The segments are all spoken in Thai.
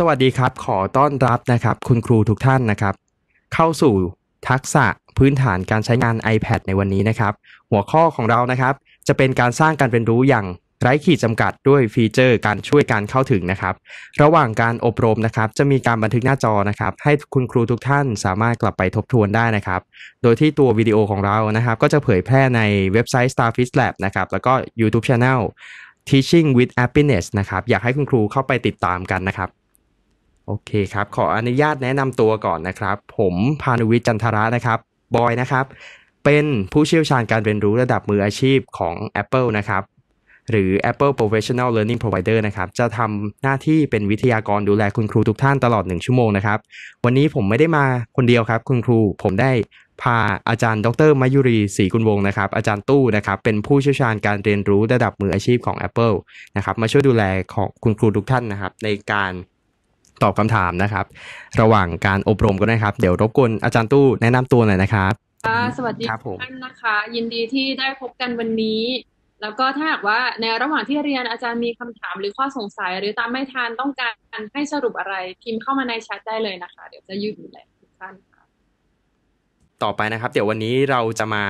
สวัสดีครับ ขอต้อนรับนะครับ คุณครูทุกท่านนะครับ เข้าสู่ทักษะพื้นฐานการใช้งาน iPad ในวันนี้นะครับ หัวข้อของเรานะครับ จะเป็นการสร้างการเรียนรู้อย่างไร้ขีดจำกัดด้วยฟีเจอร์การช่วยการเข้าถึงนะครับ ระหว่างการอบรมนะครับ จะมีการบันทึกหน้าจอนะครับ ให้คุณครูทุกท่านสามารถกลับไปทบทวนได้นะครับ โดยที่ตัววิดีโอของเรานะครับ ก็จะเผยแพร่ในเว็บไซต์ Starfish Lab นะครับแล้วก็ YouTube Channel Teaching with Happiness นะครับอยากให้คุณครูเข้าไปติดตามกันนะครับโอเคครับ ขออนุญาตแนะนำตัวก่อนนะครับ ผมพานุวิจันทระนะครับ บอยนะครับ เป็นผู้เชี่ยวชาญการเรียนรู้ระดับมืออาชีพของ Apple นะครับ หรือ Apple Professional Learning Provider นะครับ จะทำหน้าที่เป็นวิทยากรดูแลคุณครูทุกท่านตลอด 1 ชั่วโมงนะครับ วันนี้ผมไม่ได้มาคนเดียวครับคุณครู ผมได้พาอาจารย์ ดรมายุรีศรีกุลวงนะครับ อาจารย์ตู้นะครับ เป็นผู้เชี่ยวชาญการเรียนรู้ระดับมืออาชีพของ Apple นะครับ มาช่วยดูแลของคุณครูทุกท่านนะครับ ในการตอบคำถามนะครับ ระหว่างการอบรมก็นะครับ เดี๋ยวรบกวนอาจารย์ตู้แนะนำตัวหน่อยนะครับสวัสดีท่านนะคะ ยินดีที่ได้พบกันวันนี้ แล้วก็ถ้าหากว่าในระหว่างที่เรียนอาจารย์มีคำถามหรือข้อสงสัย หรือตามไม่ทันต้องการ ให้สรุปอะไรพิมพ์เข้ามาในแชทได้เลยนะคะ เดี๋ยวจะยืดหยุ่นเลยทุกท่านต่อไปนะครับ เดี๋ยววันนี้เราจะมา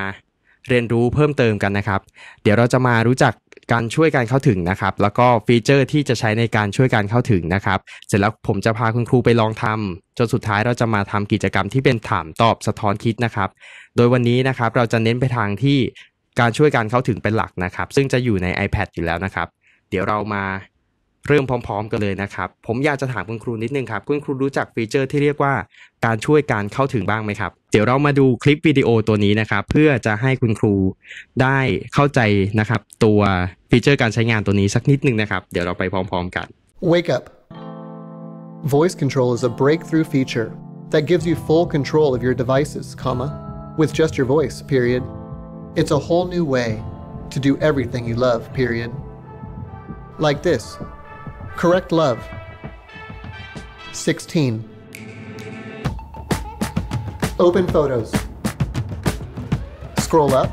เรียนรู้เพิ่มเติมกันนะครับ เดี๋ยวเราจะมารู้จักการช่วยการเข้าถึงนะครับ แล้วก็ฟีเจอร์ที่จะใช้ในการช่วยการเข้าถึงนะครับ เสร็จแล้วผมจะพาคุณครูไปลองทำจนสุดท้ายเราจะมาทำกิจกรรมที่เป็นถามตอบสะท้อนคิดนะครับ โดยวันนี้นะครับเราจะเน้นไปทางที่การช่วยการเข้าถึงเป็นหลักนะครับ ซึ่งจะอยู่ใน iPad อยู่แล้วนะครับ เดี๋ยวเรามาเริ่มพร้อมๆ กันเลยนะครับ ผมอยากจะถามคุณครูนิดนึงครับคุณครูรู้จักฟีเจอร์ที่เรียกว่าการช่วยการเข้าถึงบ้างไหมครับ เดี๋ยวเรามาดูคลิปวิดีโอตัวนี้นะครับ เพื่อจะให้คุณครูได้เข้าใจนะครับตัวฟีเจอร์การใช้งานตัวนี้สักนิดนึงนะครับ Wake up Voice control is a breakthrough feature that gives you full control of your devices, comma, with just your voice, period. It's a whole new way to do everything you love, period. Like this. Correct love. 16. Open photos. Scroll up.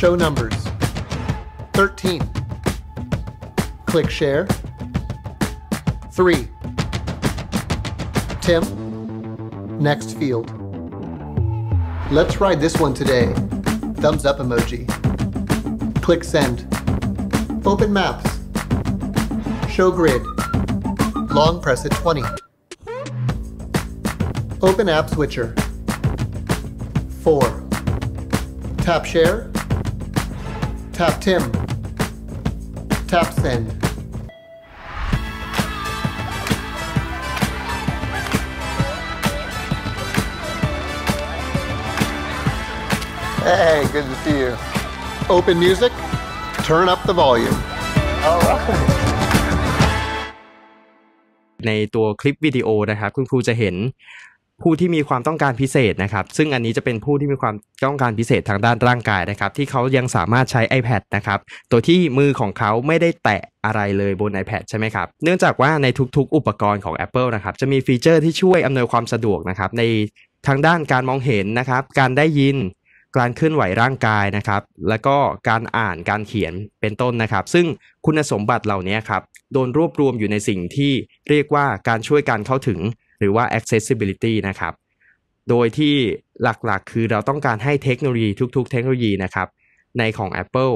Show numbers. 13. Click share. 3. Tim, next field. Let's ride this one today. Thumbs up emoji. Click send. Open maps. Show grid. Long press at 20. Open app switcher. 4. Tap share. Tap Tim. tap send Hey, good to see you. Open music, turn up the volume. All right. ในตัวคลิปวิดีโอนะครับคุณครูจะเห็นผู้ที่มีความต้องการพิเศษนะครับซึ่งอันนี้จะเป็นผู้ที่มีความต้องการพิเศษทางด้านร่างกายนะครับที่เขายังสามารถใช้ iPad นะครับตัวที่มือของเขาไม่ได้แตะอะไรเลยบน iPad ใช่ไหมครับเนื่องจากว่าในทุก ๆ อุปกรณ์ของ Apple นะครับจะมีฟีเจอร์ที่ช่วยอำนวยความสะดวกนะครับในทางด้านการมองเห็นนะครับการได้ยินการเคลื่อนไหวร่างกายนะครับแล้วก็การอ่านการเขียนเป็นต้นนะครับซึ่งคุณสมบัติเหล่านี้ครับโดนรวบรวมอยู่ในสิ่งที่เรียกว่าการช่วยการเข้าถึงหรือว่า accessibility นะครับ โดยที่หลักๆ คือเราต้องการให้เทคโนโลยีทุกๆเทคโนโลยีนะครับ ในของ Apple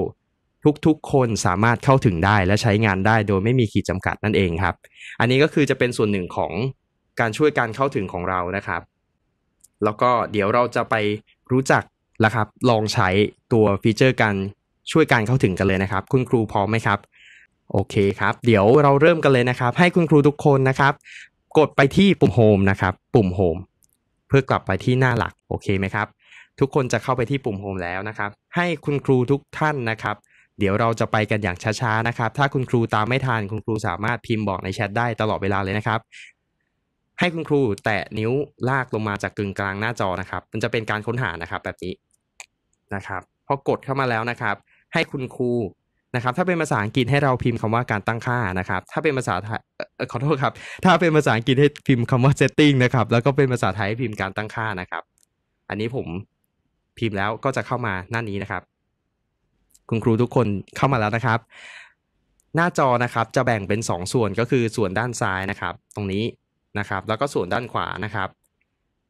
ทุกๆ คนสามารถเข้าถึงได้และใช้งานได้โดยไม่มีขีดจำกัดนั่นเองครับ อันนี้ก็คือจะเป็นส่วนหนึ่งของการช่วยการเข้าถึงของเรานะครับ แล้วก็เดี๋ยวเราจะไปรู้จักนะครับ ลองใช้ตัวฟีเจอร์การ ช่วยการเข้าถึงกันเลยนะครับ คุณครูพร้อมไหมครับ โอเคครับเดี๋ยวเราเริ่มกันเลยนะครับ ให้คุณครูทุกคนนะครับกดไปที่ปุ่มโฮมนะครับ ปุ่มโฮมเพื่อกลับไปที่หน้าหลัก โอเคไหมครับ ทุกคนจะเข้าไปที่ปุ่มโฮมแล้วนะครับ ให้คุณครูทุกท่านนะครับ เดี๋ยวเราจะไปกันอย่างช้าๆนะครับ ถ้าคุณครูตามไม่ทัน คุณครูสามารถพิมพ์บอกในแชทได้ตลอดเวลาเลยนะครับ ให้คุณครูแตะนิ้วลากลงมาจากกึ่งกลางหน้าจอนะครับ มันจะเป็นการค้นหานะครับแบบนี้นะครับ พอกดเข้ามาแล้วนะครับ ให้คุณครูนะครับถ้าเป็นภาษาอังกฤษให้เราพิมพ์คำว่าการตั้งค่านะครับ ถ้าเป็นภาษาไทยขอโทษครับถ้าเป็นภาษาอังกฤษให้พิมพ์คำว่า setting นะครับแล้วก็เป็นภาษาไทยให้พิมพ์การตั้งค่านะครับ อันนี้ผมพิมพ์แล้วก็จะเข้ามาหน้านี้นะครับคุณครูทุกคนเข้ามาแล้วนะครับ หน้าจอนะครับ จะแบ่งเป็น2สส่วนก็คือส่วนด้านซ้ายนะครับ ตรงนี้นะครับ แล้วก็ส่วนด้านขวานะครับ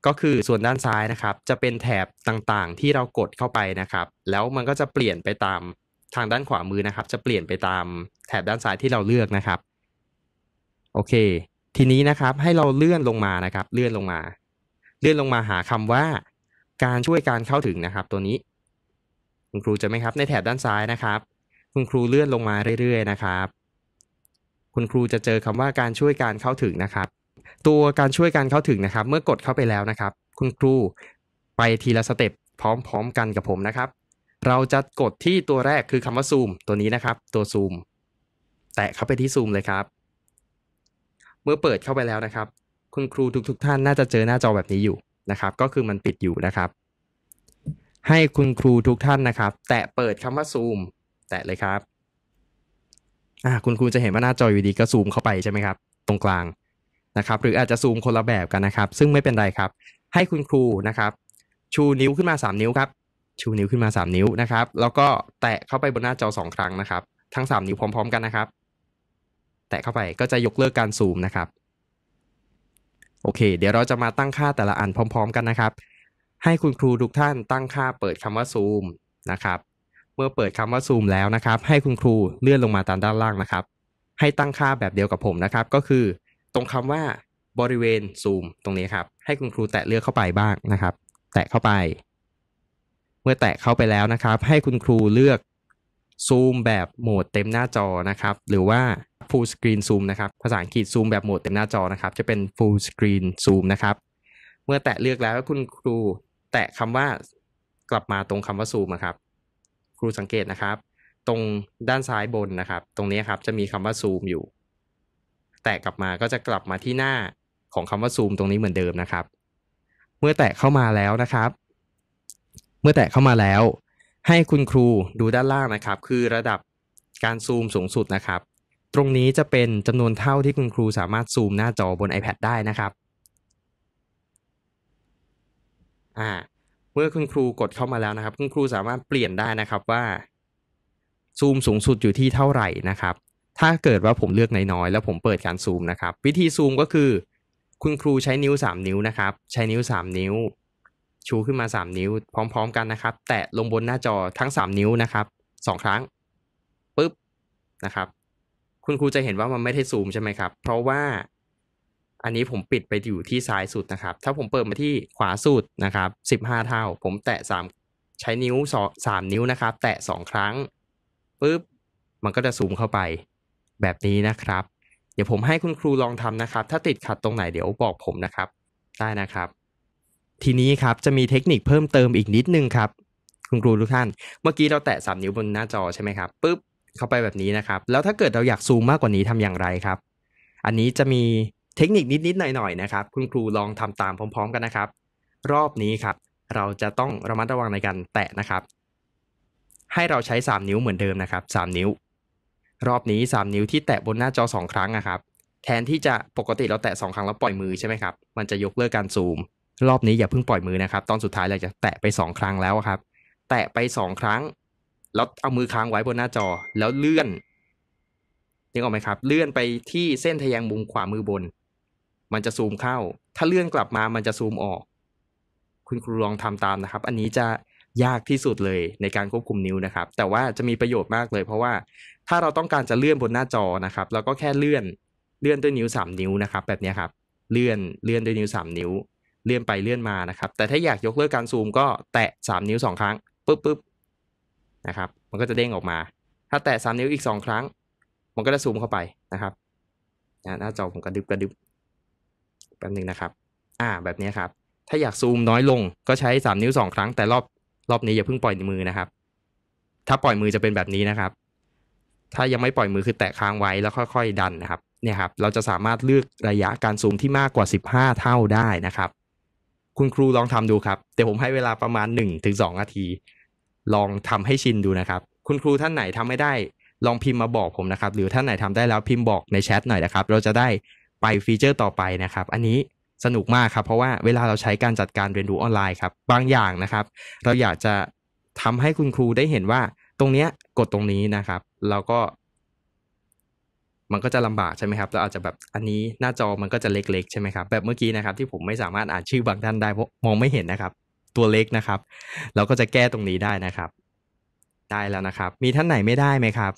ก็คือส่วนด้านซ้ายนะครับ จะเป็นแถบต่างๆ ที่เรากดเข้าไปนะครับ แล้วมันก็จะเปลี่ยนไปตามทางด้านขวามือนะครับ จะเปลี่ยนไปตามแถบด้านซ้ายที่เราเลือกนะครับ โอเค ทีนี้นะครับ ให้เราเลื่อนลงมานะครับ เลื่อนลงมา เลื่อนลงมาหาคำว่า การช่วยการเข้าถึงนะครับ ตัวนี้ คุณครูจะไหมครับ ในแถบด้านซ้ายนะครับ คุณครูเลื่อนลงมาเรื่อยๆนะครับ คุณครูจะเจอคำว่าการช่วยการเข้าถึงนะครับ ตัวการช่วยการเข้าถึงนะครับ เมื่อกดเข้าไปแล้วนะครับ คุณครูไปทีละสเต็ปพร้อม ๆ กันกับผมนะครับเราจะกดที่ตัวแรกคือคำว่าซูมตัวนี้นะครับ ตัวซูมแตะเข้าไปที่ซูมเลยครับ เมื่อเปิดเข้าไปแล้วนะครับ คุณครูทุกๆทท่านน่าจะเจอหน้าจอแบบนี้อยู่นะครับ ก็คือมันปิดอยู่นะครับ ให้คุณครูทุกท่านนะครับแตะเปิดคำว่าซูมแตะเลยครับอ่าคุณครูจะเห็นว่าหน้าจออยู่ดีก็ซูมเข้าไปใช่ไหมครับตรงกลางนะครับ หรืออาจจะซูมคนละแบบกันนะครับ ซึ่งไม่เป็นไรครับ ให้คุณครูนะครับ ชูนิ้วขึ้นมา 3 นิ้วครับชูนิ้วขึ้นมา3นิ้วนะครับ แล้วก็แตะเข้าไปบนหน้าจอ 2 ครั้งนะครับ ทั้ง3นิ้วพร้อมๆกันนะครับ แตะเข้าไปก็จะยกเลิกการซูมนะครับโอเค เดี๋ยวเราจะมาตั้งค่าแต่ละอันพร้อม ๆ กันนะครับ ให้คุณครูทุกท่านตั้งค่าเปิดคำว่าซูมนะครับ เมื่อเปิดคำว่าซูมแล้วนะครับ ให้คุณครูเลื่อนลงมาตามด้านล่างนะครับ ให้ตั้งค่าแบบเดียวกับผมนะครับ ก็คือตรงคำว่าบริเวณซูมตรงนี้ครับ ให้คุณครูแตะเลือกเข้าไปบ้างนะครับ แตะเข้าไปเมื่อแตะเข้าไปแล้วนะครับ ให้คุณครูเลือกซูมแบบโหมดเต็มหน้าจอนะครับหรือว่า full screen zoom นะครับ ภาษาอังกฤษซูมแบบโหมดเต็มหน้าจอนะครับ จะเป็น full screen zoom นะครับ เมื่อแตะเลือกแล้ว คุณครูแตะคำว่ากลับมาตรงคำว่าซูมครับ ครูสังเกตนะครับ ตรงด้านซ้ายบนนะครับ ตรงนี้ครับ จะมีคำว่าซูมอยู่ แตะกลับมาก็จะกลับมาที่หน้าของคำว่าซูมตรงนี้เหมือนเดิมนะครับ เมื่อแตะเข้ามาแล้วนะครับเมื่อแตะเข้ามาแล้วให้คุณครูดูด้านล่างนะครับ คือระดับการซูมสูงสุดนะครับ ตรงนี้จะเป็นจำนวนเท่าที่คุณครูสามารถซูมหน้าจอบน iPad ได้นะครับอ่าเมื่อคุณครูกดเข้ามาแล้วนะครับ คุณครูสามารถเปลี่ยนได้นะครับว่าซูมสูงสุดอยู่ที่เท่าไหร่นะครับ ถ้าเกิดว่าผมเลือกน้อยๆแล้วผมเปิดการซูมนะครับ วิธีซูมก็คือ คุณครูใช้นิ้ว3นิ้วนะครับใช้นิ้ว3นิ้วชูขึ้นมา 3 นิ้วพร้อม ๆกันนะครับ แตะลงบนหน้าจอทั้ง 3 นิ้วนะครับ 2 ครั้งปุ๊บนะครับ คุณครูจะเห็นว่ามันไม่ได้ซูมใช่ไหมครับเพราะว่าอันนี้ผมปิดไปอยู่ที่ซ้ายสุดนะครับ ถ้าผมเปิดมาที่ขวาสุดนะครับ 15เท่า ผมแตะ3ใช้นิ้วสามนิ้วนะครับ แตะ2ครั้งปุ๊บมันก็จะซูมเข้าไปแบบนี้นะครับ เดี๋ยวผมให้คุณครูลองทำนะครับ ถ้าติดขัดตรงไหนเดี๋ยวบอกผมนะครับ ได้นะครับทีนี้ครับจะมีเทคนิคเพิ่มเติมอีกนิดนึงครับคุณครูทุกท่าน เมื่อกี้เราแตะ3นิ้วบนหน้าจอใช่ไหมครับปุ๊บเข้าไปแบบนี้นะครับ แล้วถ้าเกิดเราอยากซูมมากกว่านี้ทำอย่างไรครับ อันนี้จะมีเทคนิคนิดๆหน่อยๆนะครับ คุณครูลองทำตามพร้อมๆกันนะครับ รอบนี้ครับ เราจะต้องระมัดระวังในการแตะนะครับ ให้เราใช้ 3 นิ้วเหมือนเดิมนะครับ3นิ้วรอบนี้3นิ้วที่แตะบนหน้าจอ 2 ครั้งนะครับ แทนที่จะปกติเราแตะ2ครั้งแล้วปล่อยมือใช่ไหมครับมันจะยกเลิกการซูมรอบนี้อย่าเพิ่งปล่อยมือนะครับ ตอนสุดท้ายเราจะแตะไปสองครั้งแล้วครับ แตะไปสองครั้ง แล้วเอามือค้างไว้บนหน้าจอ แล้วเลื่อนนึกออกไหมครับ เลื่อนไปที่เส้นทะแยงมุมขวามือบน มันจะซูมเข้า ถ้าเลื่อนกลับมา มันจะซูมออก คุณครูลองทำตามนะครับ อันนี้จะยากที่สุดเลยในการควบคุมนิ้วนะครับ แต่ว่าจะมีประโยชน์มากเลย เพราะว่า ถ้าเราต้องการจะเลื่อนบนหน้าจอนะครับแล้วก็แค่เลื่อน เลื่อนด้วยนิ้ว3นิ้วนะครับ แบบนี้ครับ เลื่อน เลื่อนด้วยนิ้ว3นิ้วเลื่อนไปเลื่อนมานะครับ แต่ถ้าอยากยกเลิกการซูมก็แตะ 3 นิ้ว 2 ครั้งปุ๊บปบนะครับ มันก็จะเด้งออกมา ถ้าแตะ3นิ้วอีก2ครั้ง มันก็จะซูมเข้าไปนะครับหน้าจอผมกระดึบกระดึบแป๊บนึงนะครับ อ่า แบบนี้ครับ ถ้าอยากซูมน้อยลงก็ใช้3นิ้ว2ครั้ง แต่รอบรอบนี้อย่าเพิ่งปล่อยมือนะครับ ถ้าปล่อยมือจะเป็นแบบนี้นะครับ ถ้ายังไม่ปล่อยมือคือแตะค้างไว้แล้วค่อย ๆ ดันนะครับ เนี่ยครับ เราจะสามารถเลือกระยะการซูมที่มากกว่า 15เท่าได้นะครับคุณครูลองทำดูครับแต่ผมให้เวลาประมาณ1นถึงสนาที ลองทำให้ชินดูนะครับ คุณครูท่านไหนทำไม่ได้ลองพิมพ์มาบอกผมนะครับหรือท่านไหนทำได้แล้วพิมพ์บอกในแชทหน่อยนะครับเราจะได้ไปฟีเจอร์ต่อไปนะครับ อันนี้สนุกมากครับเพราะว่าเวลาเราใช้การจัดการเรียนรู้ออนไลน์ครับ บางอย่างนะครับเราอยากจะทำให้คุณครูได้เห็นว่าตรงเนี้ยกดตรงนี้นะครับแล้วก็มันก็จะลำบากใช่ไหมครับ แล้วอาจจะแบบอันนี้หน้าจอมันก็จะเล็ก ๆ ใช่ไหมครับ แบบเมื่อกี้นะครับ ที่ผมไม่สามารถอ่านชื่อบางท่านได้เพราะมองไม่เห็นนะครับ ตัวเล็กนะครับ เราก็จะแก้ตรงนี้ได้นะครับ ได้แล้วนะครับ มีท่านไหนไม่ได้ไหมครับ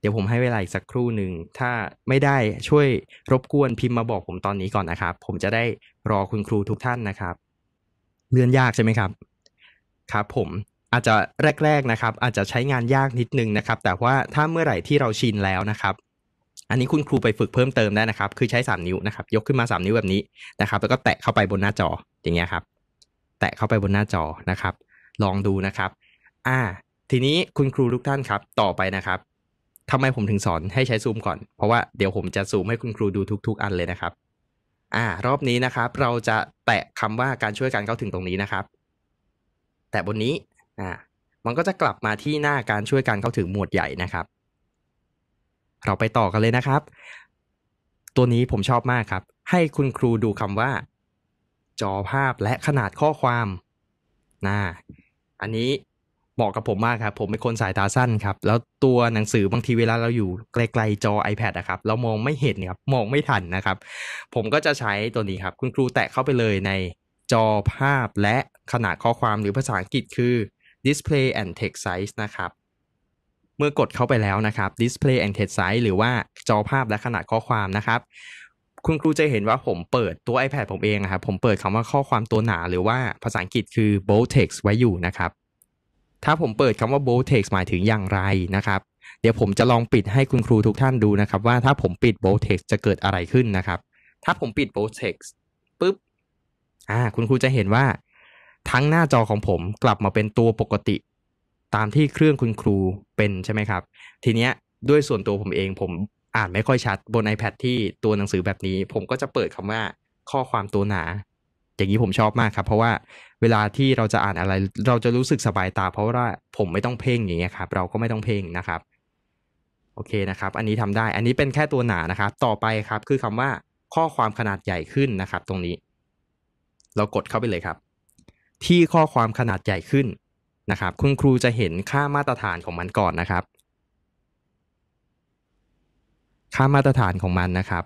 เดี๋ยวผมให้เวลาอีกสักครู่หนึ่งถ้าไม่ได้ช่วยรบกวนพิมพ์มาบอกผมตอนนี้ก่อนนะครับ ผมจะได้รอคุณครูทุกท่านนะครับเลื่อนยากใช่ไหมครับ ครับ ผมอาจจะแรก ๆนะครับ อาจจะใช้งานยากนิดนึงนะครับ แต่ว่าถ้าเมื่อไหร่ที่เราชินแล้วนะครับอันนี้คุณครูไปฝึกเพิ่มเติมได้นะครับ คือใช้ 3 นิ้วนะครับ ยกขึ้นมา 3 นิ้วแบบนี้นะครับ แล้วก็แตะเข้าไปบนหน้าจออย่างเงี้ยครับ แตะเข้าไปบนหน้าจอนะครับ ลองดูนะครับ อ่า ทีนี้คุณครูทุกท่านครับ ต่อไปนะครับทำไมผมถึงสอนให้ใช้ซูมก่อน เพราะว่าเดี๋ยวผมจะซูมให้คุณครูดูทุกๆอันเลยนะครับ อ่า รอบนี้นะครับ เราจะแตะคำว่าการช่วยการเข้าถึงตรงนี้นะครับ แตะบนนี้อ่ามันก็จะกลับมาที่หน้าการช่วยการเข้าถึงหมวดใหญ่นะครับเราไปต่อกันเลยนะครับ ตัวนี้ผมชอบมากครับ ให้คุณครูดูคำว่า จอภาพและขนาดข้อความนะ อันนี้เหมาะกับผมมากครับ ผมเป็นคนสายตาสั้นครับ แล้วตัวหนังสือบางทีเวลาเราอยู่ไกล ๆจอ iPad อะครับ เรามองไม่เห็นครับ มองไม่ทันนะครับ ผมก็จะใช้ตัวนี้ครับ คุณครูแตะเข้าไปเลยในจอภาพและขนาดข้อความหรือภาษาอังกฤษ คือ display and text size นะครับเมื่อกดเข้าไปแล้วนะครับ display and text size หรือว่าจอภาพและขนาดข้อความนะครับ คุณครูจะเห็นว่าผมเปิดตัว iPad ผมเองนะครับ ผมเปิดคำว่าข้อความตัวหนา หรือว่าภาษาอังกฤษคือ bold text ไว้อยู่นะครับ ถ้าผมเปิดคำว่า bold text หมายถึงอย่างไรนะครับ เดี๋ยวผมจะลองปิดให้คุณครูทุกท่านดูนะครับว่าถ้าผมปิด bold text จะเกิดอะไรขึ้นนะครับ ถ้าผมปิด bold text ปุ๊บ อ่า คุณครูจะเห็นว่า ทั้งหน้าจอของผมกลับมาเป็นตัวปกติตามที่เครื่องคุณครูเป็นใช่ไหมครับ ทีเนี้ยด้วยส่วนตัวผมเองผมอ่านไม่ค่อยชัด บน iPad ที่ตัวหนังสือแบบนี้ ผมก็จะเปิดคำว่า ข้อความตัวหนา อย่างนี้ผมชอบมากครับ เพราะว่า เวลาที่เราจะอ่านอะไรเราจะรู้สึกสบายตาเพราะว่าผมไม่ต้องเพ่งอย่างเงี้ยครับเราก็ไม่ต้องเพ่งนะครับ โอเคนะครับ อันนี้ทำได้ อันนี้เป็นแค่ตัวหนานะครับต่อไปครับคือคำว่า ข้อความขนาดใหญ่ขึ้นนะครับ ตรงนี้เรากดเข้าไปเลยครับ ที่ข้อความขนาดใหญ่ขึ้นนะครับคุณครูจะเห็นค่ามาตรฐานของมันก่อนนะครับ ค่ามาตรฐานของมันนะครับ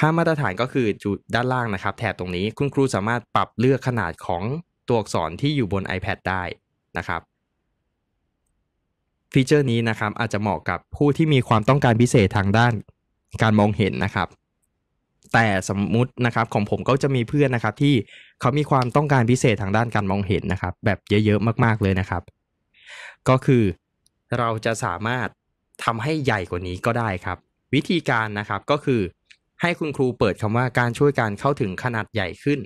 ค่ามาตรฐานก็คือจุดด้านล่างนะครับ แถบตรงนี้ คุณครูสามารถปรับเลือกขนาดของตัวอักษรที่อยู่บน iPad ได้นะครับ ฟีเจอร์นี้นะครับอาจจะเหมาะกับผู้ที่มีความต้องการพิเศษทางด้านการมองเห็นนะครับแต่สมมุตินะครับของผมก็จะมีเพื่อนนะครับที่เขามีความต้องการพิเศษทางด้านการมองเห็นนะครับ แบบเยอะๆมาก ๆเลยนะครับ ก็คือเราจะสามารถทำให้ใหญ่กว่านี้ก็ได้ครับ วิธีการนะครับก็คือให้คุณครูเปิดคำว่าการช่วยการเข้าถึงขนาดใหญ่ขึ้น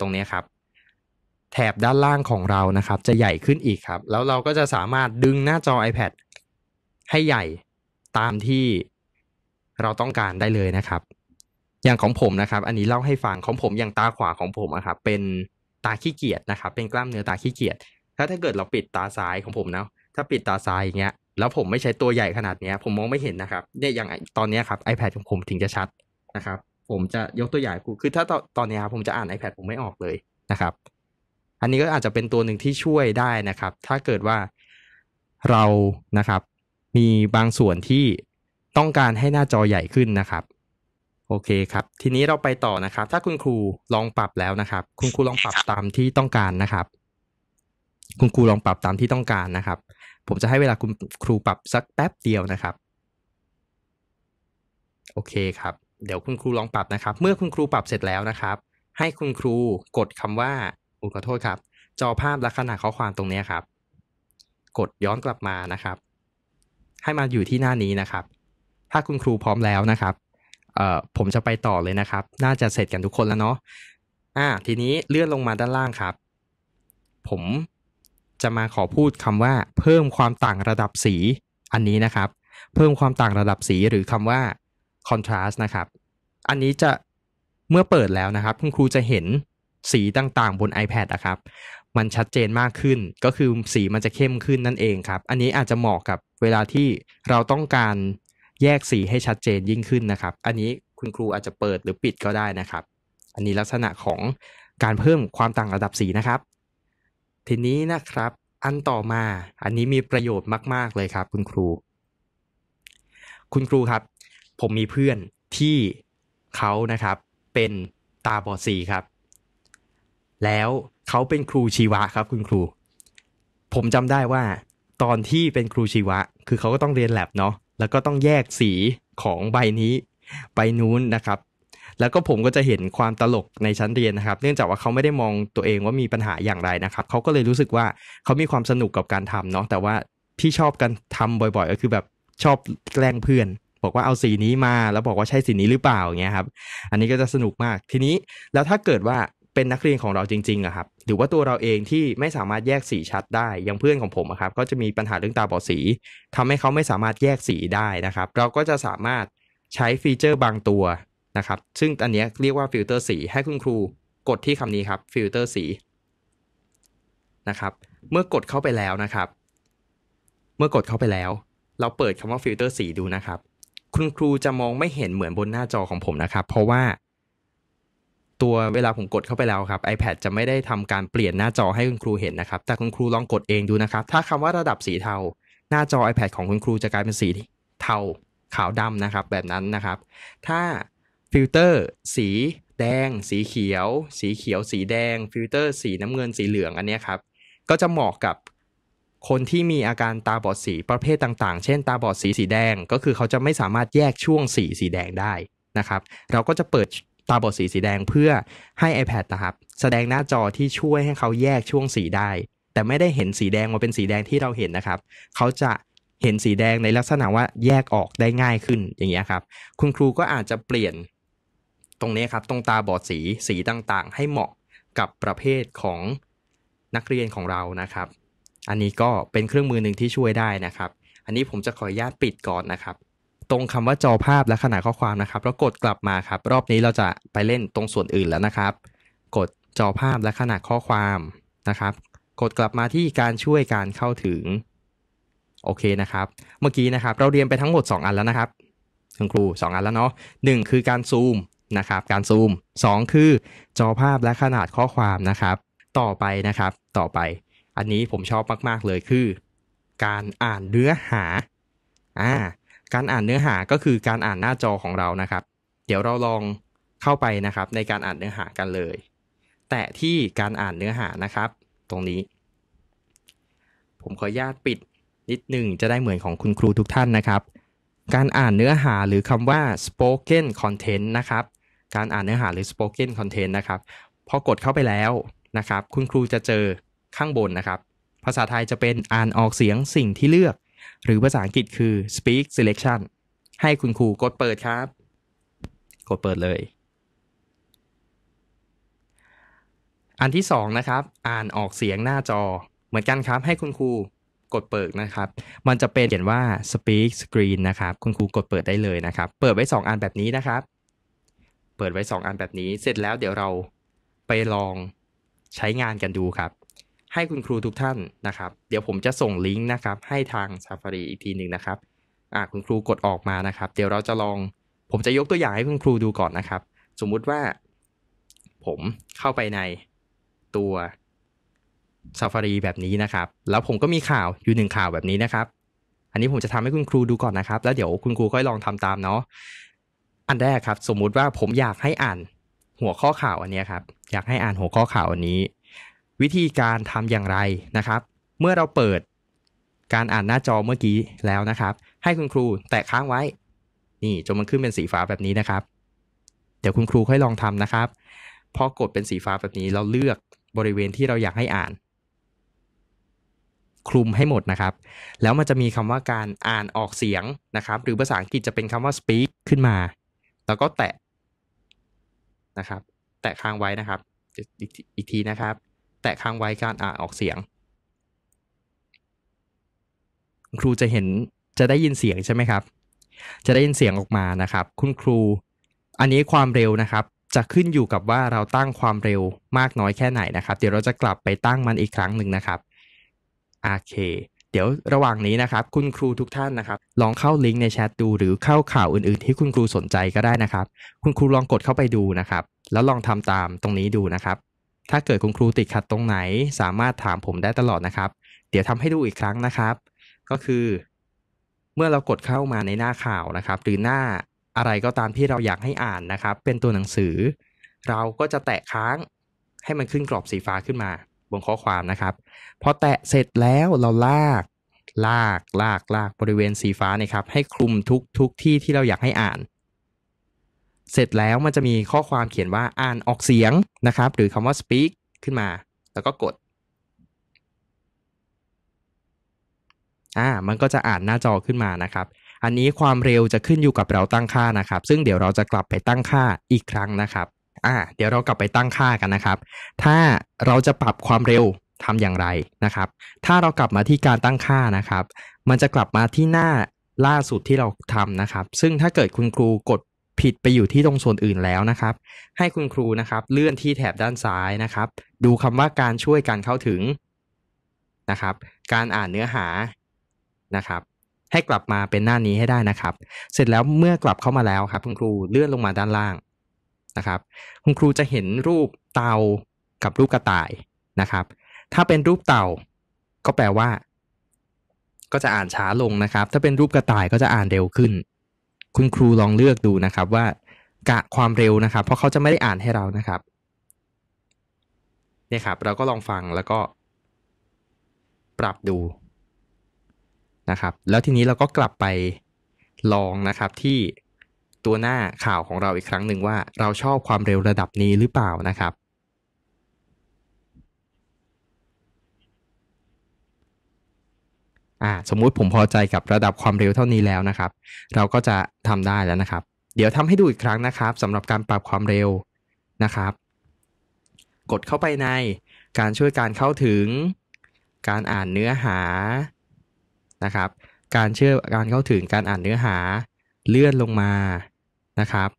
ตรงนี้ครับ แถบด้านล่างของเรานะครับ จะใหญ่ขึ้นอีกครับ แล้วเราก็จะสามารถดึงหน้าจอ iPad ให้ใหญ่ตามที่เราต้องการได้เลยนะครับอย่างของผมนะครับ อันนี้เล่าให้ฟังของผมอย่างตาขวาของผมอะครับเป็นตาขี้เกียจนะครับ เป็นกล้ามเนื้อตาขี้เกียจถ้าถ้าเกิดเราปิดตาซ้ายของผมนะถ้าปิดตาซ้ายอย่างเงี้ยแล้วผมไม่ใช้ตัวใหญ่ขนาดเนี้ย ผมมองไม่เห็นนะครับเนี่ยอย่างตอนนี้ครับ iPad ของผมถึงจะชัดนะครับ ผมจะยกตัวอย่างคือถ้าตอนนี้ครับผมจะอ่าน iPad ผมไม่ออกเลยนะครับ อันนี้ก็อาจจะเป็นตัวหนึ่งที่ช่วยได้นะครับ ถ้าเกิดว่าเรานะครับ มีบางส่วนที่ต้องการให้หน้าจอใหญ่ขึ้นนะครับโอเคครับทีนี้เราไปต่อนะครับ ถ้าคุณครูลองปรับแล้วนะครับ คุณครูลองปรับตามที่ต้องการนะครับ คุณครูลองปรับตามที่ต้องการนะครับ ผมจะให้เวลาคุณครูปรับ สักแป๊บเดียวนะครับ โอเคครับ เดี๋ยวคุณครูลองปรับนะครับ เมื่อคุณครูปรับเสร็จแล้วนะครับ ให้คุณครูกดคำว่าอุขอโทษครับ จอภาพและขนาดข้อความตรงนี้ครับ กดย้อนกลับมานะครับ ให้มาอยู่ที่หน้านี้นะครับ ถ้าคุณครูพร้อมแล้วนะครับเอ่อผมจะไปต่อเลยนะครับ น่าจะเสร็จกันทุกคนแล้วเนาะอ่า ทีนี้เลื่อนลงมาด้านล่างครับ ผมจะมาขอพูดคำว่า เพิ่มความต่างระดับสีอันนี้นะครับ เพิ่มความต่างระดับสีหรือคำว่า contrast นะครับอันนี้จะเมื่อเปิดแล้วนะครับคุณครูจะเห็นสีต่างๆบน iPad นะครับ มันชัดเจนมากขึ้นก็คือสีมันจะเข้มขึ้นนั่นเองครับอันนี้อาจจะเหมาะกับเวลาที่เราต้องการแยกสีให้ชัดเจนยิ่งขึ้นนะครับ อันนี้คุณครูอาจจะเปิดหรือปิดก็ได้นะครับ อันนี้ลักษณะของการเพิ่มความต่างระดับสีนะครับ ทีนี้นะครับ อันต่อมา อันนี้มีประโยชน์มาก ๆ เลยครับคุณครู คุณครูครับ ผมมีเพื่อนที่เขานะครับเป็นตาบอดสีครับ แล้วเขาเป็นครูชีวะครับคุณครู ผมจำได้ว่า ตอนที่เป็นครูชีวะ คือเขาก็ต้องเรียนแลบเนาะแล้วก็ต้องแยกสีของใบนี้ ใบนู้นนะครับ แล้วก็ผมก็จะเห็นความตลกในชั้นเรียนนะครับ เนื่องจากว่าเขาไม่ได้มองตัวเองว่ามีปัญหาอย่างไรนะครับ เขาก็เลยรู้สึกว่าเขามีความสนุกกับการทำเนาะ แต่ว่าที่ชอบกันทำบ่อยๆ ก็คือแบบชอบแกล้งเพื่อน บอกว่าเอาสีนี้มาแล้วบอกว่าใช่สีนี้หรือเปล่าอย่างเงี้ยครับ อันนี้ก็จะสนุกมาก ทีนี้แล้วถ้าเกิดว่าเป็นนักเรียนของเราจริงๆอะครับ หรือว่าตัวเราเองที่ไม่สามารถแยกสีชัดได้ อย่างเพื่อนของผมครับ ก็จะมีปัญหาเรื่องตาบอดสี ทำให้เขาไม่สามารถแยกสีได้นะครับ เราก็จะสามารถใช้ฟีเจอร์บางตัวนะครับ ซึ่งอันนี้เรียกว่าฟิลเตอร์สี ให้คุณครูกดที่คำนี้ครับ ฟิลเตอร์สีนะครับ เมื่อกดเข้าไปแล้วนะครับ เมื่อกดเข้าไปแล้ว เราเปิดคำว่าฟิลเตอร์สีดูนะครับ คุณครูจะมองไม่เห็นเหมือนบนหน้าจอของผมนะครับ เพราะว่าตัวเวลาผมกดเข้าไปแล้วครับ iPad จะไม่ได้ทำการเปลี่ยนหน้าจอให้คุณครูเห็นนะครับแต่คุณครูลองกดเองดูนะครับ ถ้าคำว่าระดับสีเทาหน้าจอ iPad ของคุณครูจะกลายเป็นสีเทาขาวดำนะครับแบบนั้นนะครับ ถ้าฟิลเตอร์สีแดง สีเขียว สีเขียว สีแดง ฟิลเตอร์ สีน้ำเงินสีเหลืองอันนี้ครับก็จะเหมาะกับคนที่มีอาการตาบอดสีประเภทต่างๆ เช่น ตาบอดสีสีแดงก็คือเขาจะไม่สามารถแยกช่วงสีสีแดงได้นะครับเราก็จะเปิดตาบอดสีสีแดงเพื่อให้ iPad นะครับ แสดงหน้าจอที่ช่วยให้เขาแยกช่วงสีได้แต่ไม่ได้เห็นสีแดงมาเป็นสีแดงที่เราเห็นนะครับเขาจะเห็นสีแดงในลักษณะว่าแยกออกได้ง่ายขึ้นอย่างเงี้ยครับ คุณครูก็อาจจะเปลี่ยนตรงนี้ครับ ตรงตาบอดสีสีต่างๆ ให้เหมาะกับประเภทของนักเรียนของเรานะครับ อันนี้ก็เป็นเครื่องมือหนึ่งที่ช่วยได้นะครับ อันนี้ผมจะขออนุญาตปิดก่อนนะครับตรงคำว่าจอภาพและขนาดข้อความนะครับ แล้วกดกลับมาครับ รอบนี้เราจะไปเล่นตรงส่วนอื่นแล้วนะครับ กดจอภาพและขนาดข้อความนะครับ กดกลับมาที่การช่วยการเข้าถึงโอเคนะครับ เมื่อกี้นะครับ เราเรียนไปทั้งหมด 2 อันแล้วนะครับคุณครู 2 อันแล้วเนาะ1 คือการซูมนะครับการซูม2 คือจอภาพและขนาดข้อความนะครับ ต่อไปนะครับ ต่อไป อันนี้ผมชอบมาก ๆเลยคือ การอ่านเนื้อหาอ่าการอ่านเนื้อหาก็คือการอ่านหน้าจอของเรานะครับ เดี๋ยวเราลองเข้าไปนะครับในการอ่านเนื้อหากันเลย แต่ที่การอ่านเนื้อหานะครับ ตรงนี้ ผมขออนุญาตปิดนิดหนึ่งจะได้เหมือนของคุณครูทุกท่านนะครับ การอ่านเนื้อหาหรือคำว่า spoken content นะครับ การอ่านเนื้อหาหรือ spoken content นะครับพอ กดเข้าไปแล้วนะครับ คุณครูจะเจอข้างบนนะครับ ภาษาไทยจะเป็นอ่านออกเสียงสิ่งที่เลือกหรือภาษาอังกฤษคือ speak selection ให้คุณครูกดเปิดครับ กดเปิดเลย อันที่2นะครับ อ่านออกเสียงหน้าจอ เหมือนกันครับ ให้คุณครูกดเปิดนะครับ มันจะเป็นเขียนว่า speak screen นะครับ คุณครูกดเปิดได้เลยนะครับ เปิดไว้ 2 อันแบบนี้นะครับ เปิดไว้ 2 อันแบบนี้ เสร็จแล้วเดี๋ยวเราไปลองใช้งานกันดูครับให้คุณครูทุกท่านนะครับ เดี๋ยวผมจะส่งลิงก์นะครับ ให้ทาง Safari อีกทีหนึ่งนะครับ อ่าคุณครูกดออกมานะครับ เดี๋ยวเราจะลอง ผมจะยกตัวอย่างให้คุณครูดูก่อนนะครับ สมมุติว่าผมเข้าไปในตัว Safari แบบนี้นะครับ แล้วผมก็มีข่าว อยู่หนึ่งข่าวแบบนี้นะครับ อันนี้ผมจะทำให้คุณครูดูก่อนนะครับ แล้วเดี๋ยวคุณครูค่อยลองทำตามเนาะ อันแรกครับ สมมุติว่าผมอยากให้อ่านหัวข้อข่าวอันนี้ครับ อยากให้อ่านหัวข้อข่าวอันนี้วิธีการทำอย่างไรนะครับ เมื่อเราเปิดการอ่านหน้าจอเมื่อกี้แล้วนะครับ ให้คุณครูแตะค้างไว้ นี่จนมันขึ้นเป็นสีฟ้าแบบนี้นะครับ เดี๋ยวคุณครูค่อยลองทำนะครับ พอกดเป็นสีฟ้าแบบนี้ เราเลือกบริเวณที่เราอยากให้อ่าน คลุมให้หมดนะครับ แล้วมันจะมีคำว่าการอ่านออกเสียงนะครับ หรือภาษาอังกฤษจะเป็นคำว่า speak ขึ้นมา แล้วก็แตะนะครับ แตะค้างไว้นะครับ อีกทีนะครับแตะค้างไว้การอ่านออกเสียงครูจะเห็นจะได้ยินเสียงใช่ไหมครับ จะได้ยินเสียงออกมานะครับ คุณครู อันนี้ความเร็วนะครับจะขึ้นอยู่กับว่าเราตั้งความเร็วมากน้อยแค่ไหนนะครับเดี๋ยวเราจะกลับไปตั้งมันอีกครั้งหนึ่งนะครับโอเคเดี๋ยวระหว่างนี้นะครับ คุณครูทุกท่านนะครับ ลองเข้าลิงก์ในแชทดู หรือเข้าข่าวอื่นๆที่คุณครูสนใจก็ได้นะครับ คุณครูลองกดเข้าไปดูนะครับ แล้วลองทำตามตรงนี้ดูนะครับถ้าเกิดคุณครูติดขัดตรงไหนสามารถถามผมได้ตลอดนะครับ เดี๋ยวทำให้ดูอีกครั้งนะครับ ก็คือ เมื่อเรากดเข้ามาในหน้าข่าวนะครับ หรือหน้าอะไรก็ตามที่เราอยากให้อ่านนะครับ เป็นตัวหนังสือ เราก็จะแตะค้างให้มันขึ้นกรอบสีฟ้าขึ้นมาบนข้อความนะครับพอแตะเสร็จแล้วเราลากลากลากลากบริเวณสีฟ้านะครับ ให้คลุมทุกทุกที่ที่เราอยากให้อ่านเสร็จแล้วมันจะมีข้อความเขียนว่าอ่านออกเสียงนะครับ หรือคำว่า speak ขึ้นมา แล้วก็กดอ่ามันก็จะอ่านหน้าจอขึ้นมานะครับ อันนี้ความเร็วจะขึ้นอยู่กับเราตั้งค่านะครับ ซึ่งเดี๋ยวเราจะกลับไปตั้งค่าอีกครั้งนะครับอ่าเดี๋ยวเรากลับไปตั้งค่ากันนะครับ ถ้าเราจะปรับความเร็วทำอย่างไรนะครับ ถ้าเรากลับมาที่การตั้งค่านะครับ มันจะกลับมาที่หน้าล่าสุดที่เราทำนะครับ ซึ่งถ้าเกิดคุณครูกดผิดไปอยู่ที่ตรงส่วนอื่นแล้วนะครับ ให้คุณครูนะครับเลื่อนที่แถบด้านซ้ายนะครับ ดูคำว่าการช่วยการเข้าถึงนะครับ การอ่านเนื้อหานะครับ ให้กลับมาเป็นหน้านี้ให้ได้นะครับ เสร็จแล้วเมื่อกลับเข้ามาแล้วครับ คุณครูเลื่อนลงมาด้านล่างนะครับ คุณครูจะเห็นรูปเตากับรูปกระต่ายนะครับ ถ้าเป็นรูปเต่า ก็แปลว่า ก็จะอ่านช้าลงนะครับ ถ้าเป็นรูปกระต่ายก็จะอ่านเร็วขึ้นคุณครูลองเลือกดูนะครับว่ากะความเร็วนะครับ เพราะเขาจะไม่ได้อ่านให้เรานะครับเนี่ยครับ เราก็ลองฟังแล้วก็ ปรับดูนะครับ แล้วทีนี้เราก็กลับไปลองนะครับ ที่ตัวหน้าข่าวของเราอีกครั้งหนึ่งว่า เราชอบความเร็วระดับนี้หรือเปล่านะครับอ่าสมมุติผมพอใจกับระดับความเร็วเท่านี้แล้วนะครับ เราก็จะทำได้แล้วนะครับ เดี๋ยวทำให้ดูอีกครั้งนะครับ สำหรับการปรับความเร็วนะครับ กดเข้าไปใน การช่วยการเข้าถึงการอ่านเนื้อหานะครับ การเชื่อการเข้าถึงการอ่านเนื้อหาเลื่อนลงมานะครับ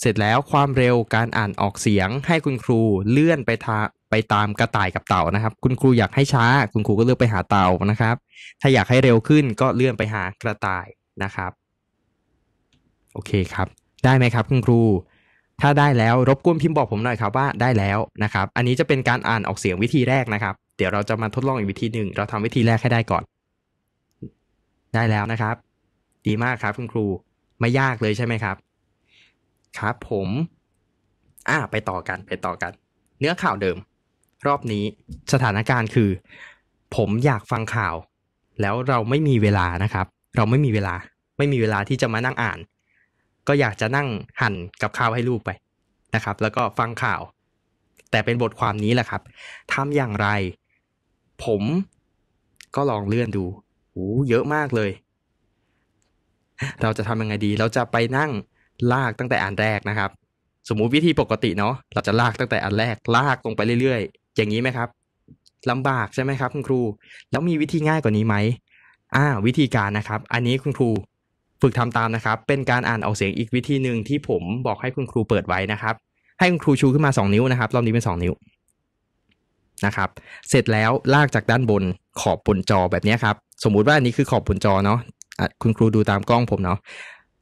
เสร็จแล้วความเร็วการอ่านออกเสียงให้คุณครูเลื่อนไปทางไปตามกระต่ายกับเต่านะครับ คุณครูอยากให้ช้า คุณครูก็เลือกไปหาเต่านะครับ ถ้าอยากให้เร็วขึ้นก็เลื่อนไปหากระต่ายนะครับ โอเคครับ ได้ไหมครับคุณครู ถ้าได้แล้ว รบกวนพิมพ์บอกผมหน่อยครับว่าได้แล้วนะครับ อันนี้จะเป็นการอ่านออกเสียงวิธีแรกนะครับ เดี๋ยวเราจะมาทดลองอีกวิธีหนึ่งเราทำวิธีแรกให้ได้ก่อน ได้แล้วนะครับ ดีมากครับคุณครูไม่ยากเลยใช่ไหมครับ ครับ ผม อ่าไปต่อกันไปต่อกัน เนื้อข่าวเดิมรอบนี้สถานการณ์คือ ผมอยากฟังข่าว แล้วเราไม่มีเวลานะครับ เราไม่มีเวลา ไม่มีเวลาที่จะมานั่งอ่าน ก็อยากจะนั่งหั่นกับข้าวให้ลูกไปนะครับ แล้วก็ฟังข่าว แต่เป็นบทความนี้แหละครับทำอย่างไร ผมก็ลองเลื่อนดูโอ้เยอะมากเลย เราจะทำยังไงดี เราจะไปนั่งลากตั้งแต่อันแรกนะครับ สมมุติวิธีปกติเนาะเราจะลากตั้งแต่อันแรกลากลงไปเรื่อยอย่างนี้ไหมครับลำบากใช่ไหมครับคุณครูแล้วมีวิธีง่ายกว่านี้ไหมอ่า วิธีการนะครับ อันนี้คุณครูฝึกทำตามนะครับ เป็นการอ่านออกเสียงอีกวิธีหนึ่งที่ผมบอกให้คุณครูเปิดไว้นะครับ ให้คุณครูชูขึ้นมา2นิ้วนะครับรอบนี้เป็น2นิ้วนะครับ เสร็จแล้วลากจากด้านบนขอบบนจอแบบนี้ครับสมมุติว่าอันนี้คือขอบบนจอเนาะคุณครูดูตามกล้องผมเนาะ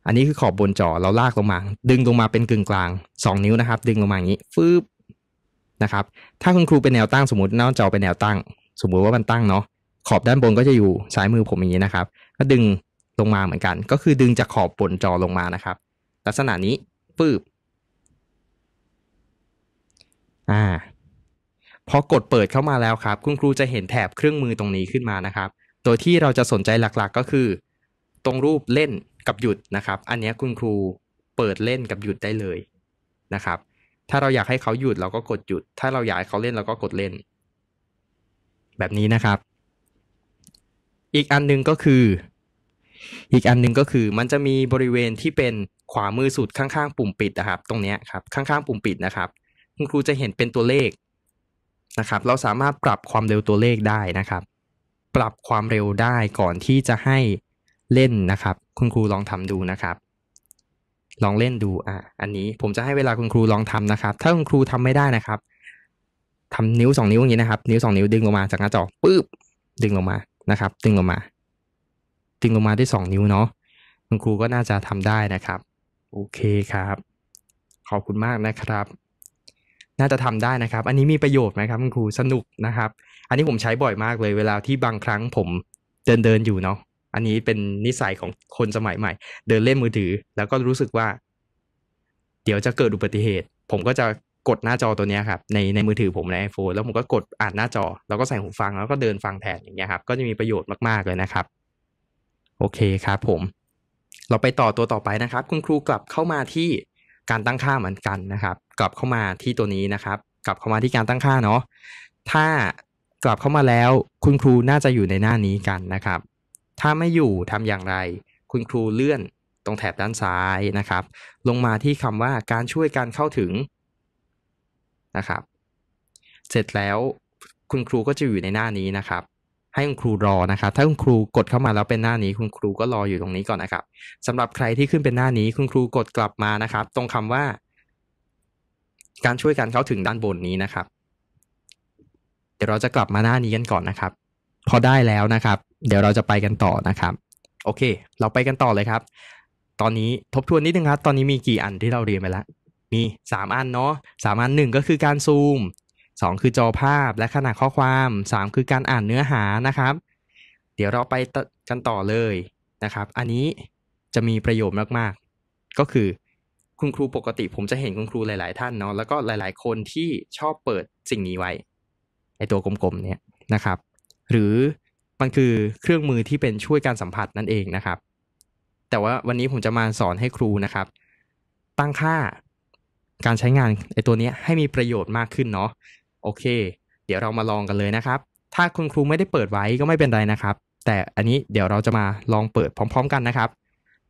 อันนี้คือขอบบนจอเราลากลงมา ดึงลงมาเป็นกึ่งกลาง2นิ้วนะครับ ดึงลงมาอย่างนี้ฟืบนะครับ ถ้าคุณครูเป็นแนวตั้งสมมติน้าจอเป็นแนวตั้งสมมุติว่ามันตั้งเนาะขอบด้านบนก็จะอยู่ซ้ายมือผมอย่างนี้นะครับก็ดึงลงมาเหมือนกัน ก็คือดึงจากขอบบนจอลงมานะครับ ลักษณะนี้ปืบอ่าพอกดเปิดเข้ามาแล้วครับ คุณครูจะเห็นแถบเครื่องมือตรงนี้ขึ้นมานะครับโดยที่เราจะสนใจหลัก ๆก็คือ ตรงรูปเล่นกับหยุดนะครับ อันนี้คุณครูเปิดเล่นกับหยุดได้เลยนะครับถ้าเราอยากให้เขาหยุดเราก็กดหยุด ถ้าเราอยากให้เขาเล่น เราก็กดเล่น แบบนี้นะครับ อีกอันนึงก็คือ อีกอันนึงก็คือ มันจะมีบริเวณที่เป็นขวามือสุดข้างๆปุ่มปิดนะครับ ตรงนี้ครับข้างๆปุ่มปิดนะครับ คุณครูจะเห็นเป็นตัวเลขนะครับ เราสามารถปรับความเร็วตัวเลขได้นะครับ ปรับความเร็วได้ก่อนที่จะให้เล่นนะครับ คุณครูลองทำดูนะครับลองเล่นดู อ่ะอันนี้ผมจะให้เวลาคุณครูลองทำนะครับ ถ้าคุณครูทำไม่ได้นะครับ ทำนิ้ว 2 นิ้วอย่างนี้นะครับ นิ้ว 2 นิ้ว ดึงลงมาจากหน้าจอปึ๊บดึงลงมา นะครับ ดึงลงมา ดึงลงมาด้วย2นิ้วเนาะ คุณครูก็น่าจะทำได้นะครับ โอเคครับ ขอบคุณมากนะครับ น่าจะทำได้นะครับ อันนี้มีประโยชน์ไหมครับ คุณครู สนุกนะครับ อันนี้ผมใช้บ่อยมากเลย เวลาที่บางครั้ง ผมเดินเดินอยู่เนาะอันนี้เป็นนิสัยของคนสมัยใหม่ เดินเล่นมือถือแล้วก็รู้สึกว่า เดี๋ยวจะเกิดอุบัติเหตุ ผมก็จะกดหน้าจอตัวนี้ครับในในมือถือผมในไอโฟนแล้วผมก็กดอ่านหน้าจอ แล้วก็ใส่หูฟังแล้วก็เดินฟังแทนอย่างเงี้ยครับ ก็จะมีประโยชน์มาก ๆ เลยนะครับ โอเคครับผม เราไปต่อตัวต่อไปนะครับ คุณครูกลับเข้ามาที่การตั้งค่าเหมือนกันนะครับ กลับเข้ามาที่ตัวนี้นะครับ กลับเข้ามาที่การตั้งค่าเนาะถ้ากลับเข้ามาแล้วคุณครูน่าจะอยู่ในหน้านี้กันนะครับถ้าไม่อยู่ทำอย่างไร คุณครูเลื่อน ตรงแถบด้านซ้ายนะครับ ลงมาที่คำว่าการช่วยการเข้าถึงนะครับ เสร็จแล้วคุณครูก็จะอยู่ในหน้านี้นะครับ ให้คุณครูรอนะครับ ถ้าคุณครูกดเข้ามาแล้วเป็นหน้านี้คุณครูก็รออยู่ตรงนี้ก่อนนะครับ สำหรับใครที่ขึ้นเป็นหน้านี้คุณครูกดกลับมานะครับ ตรงคำว่า การช่วยการเข้าถึงด้านบนนี้นะครับ เดี๋ยวเราจะกลับมาหน้านี้กันก่อนนะครับพอได้แล้วนะครับ เดี๋ยวเราจะไปกันต่อนะครับ โอเค เราไปกันต่อเลยครับ ตอนนี้ทบทวนนิดนึงครับ ตอนนี้มีกี่อันที่เราเรียนไปแล้ว มี 3 อันเนาะสามอันหนึ่งก็คือการซูม 2 คือจอภาพและขนาดข้อความ3คือการอ่านเนื้อหานะครับ เดี๋ยวเราไปกันต่อเลยนะครับ อันนี้จะมีประโยชน์มากๆ ก็คือคุณครูปกติผมจะเห็นคุณครูหลาย ๆ ท่านเนาะแล้วก็หลาย ๆ คนที่ชอบเปิดสิ่งนี้ไว้ไอตัวกลม ๆ เนี่ยนะครับหรือมันคือเครื่องมือที่เป็นช่วยการสัมผัสนั่นเองนะครับ แต่ว่าวันนี้ผมจะมาสอนให้ครูนะครับ ตั้งค่าการใช้งานไอตัวนี้ให้มีประโยชน์มากขึ้นเนาะโอเค เดี๋ยวเรามาลองกันเลยนะครับ ถ้าคุณครูไม่ได้เปิดไว้ก็ไม่เป็นไรนะครับ แต่อันนี้เดี๋ยวเราจะมาลองเปิดพร้อม ๆ กันนะครับ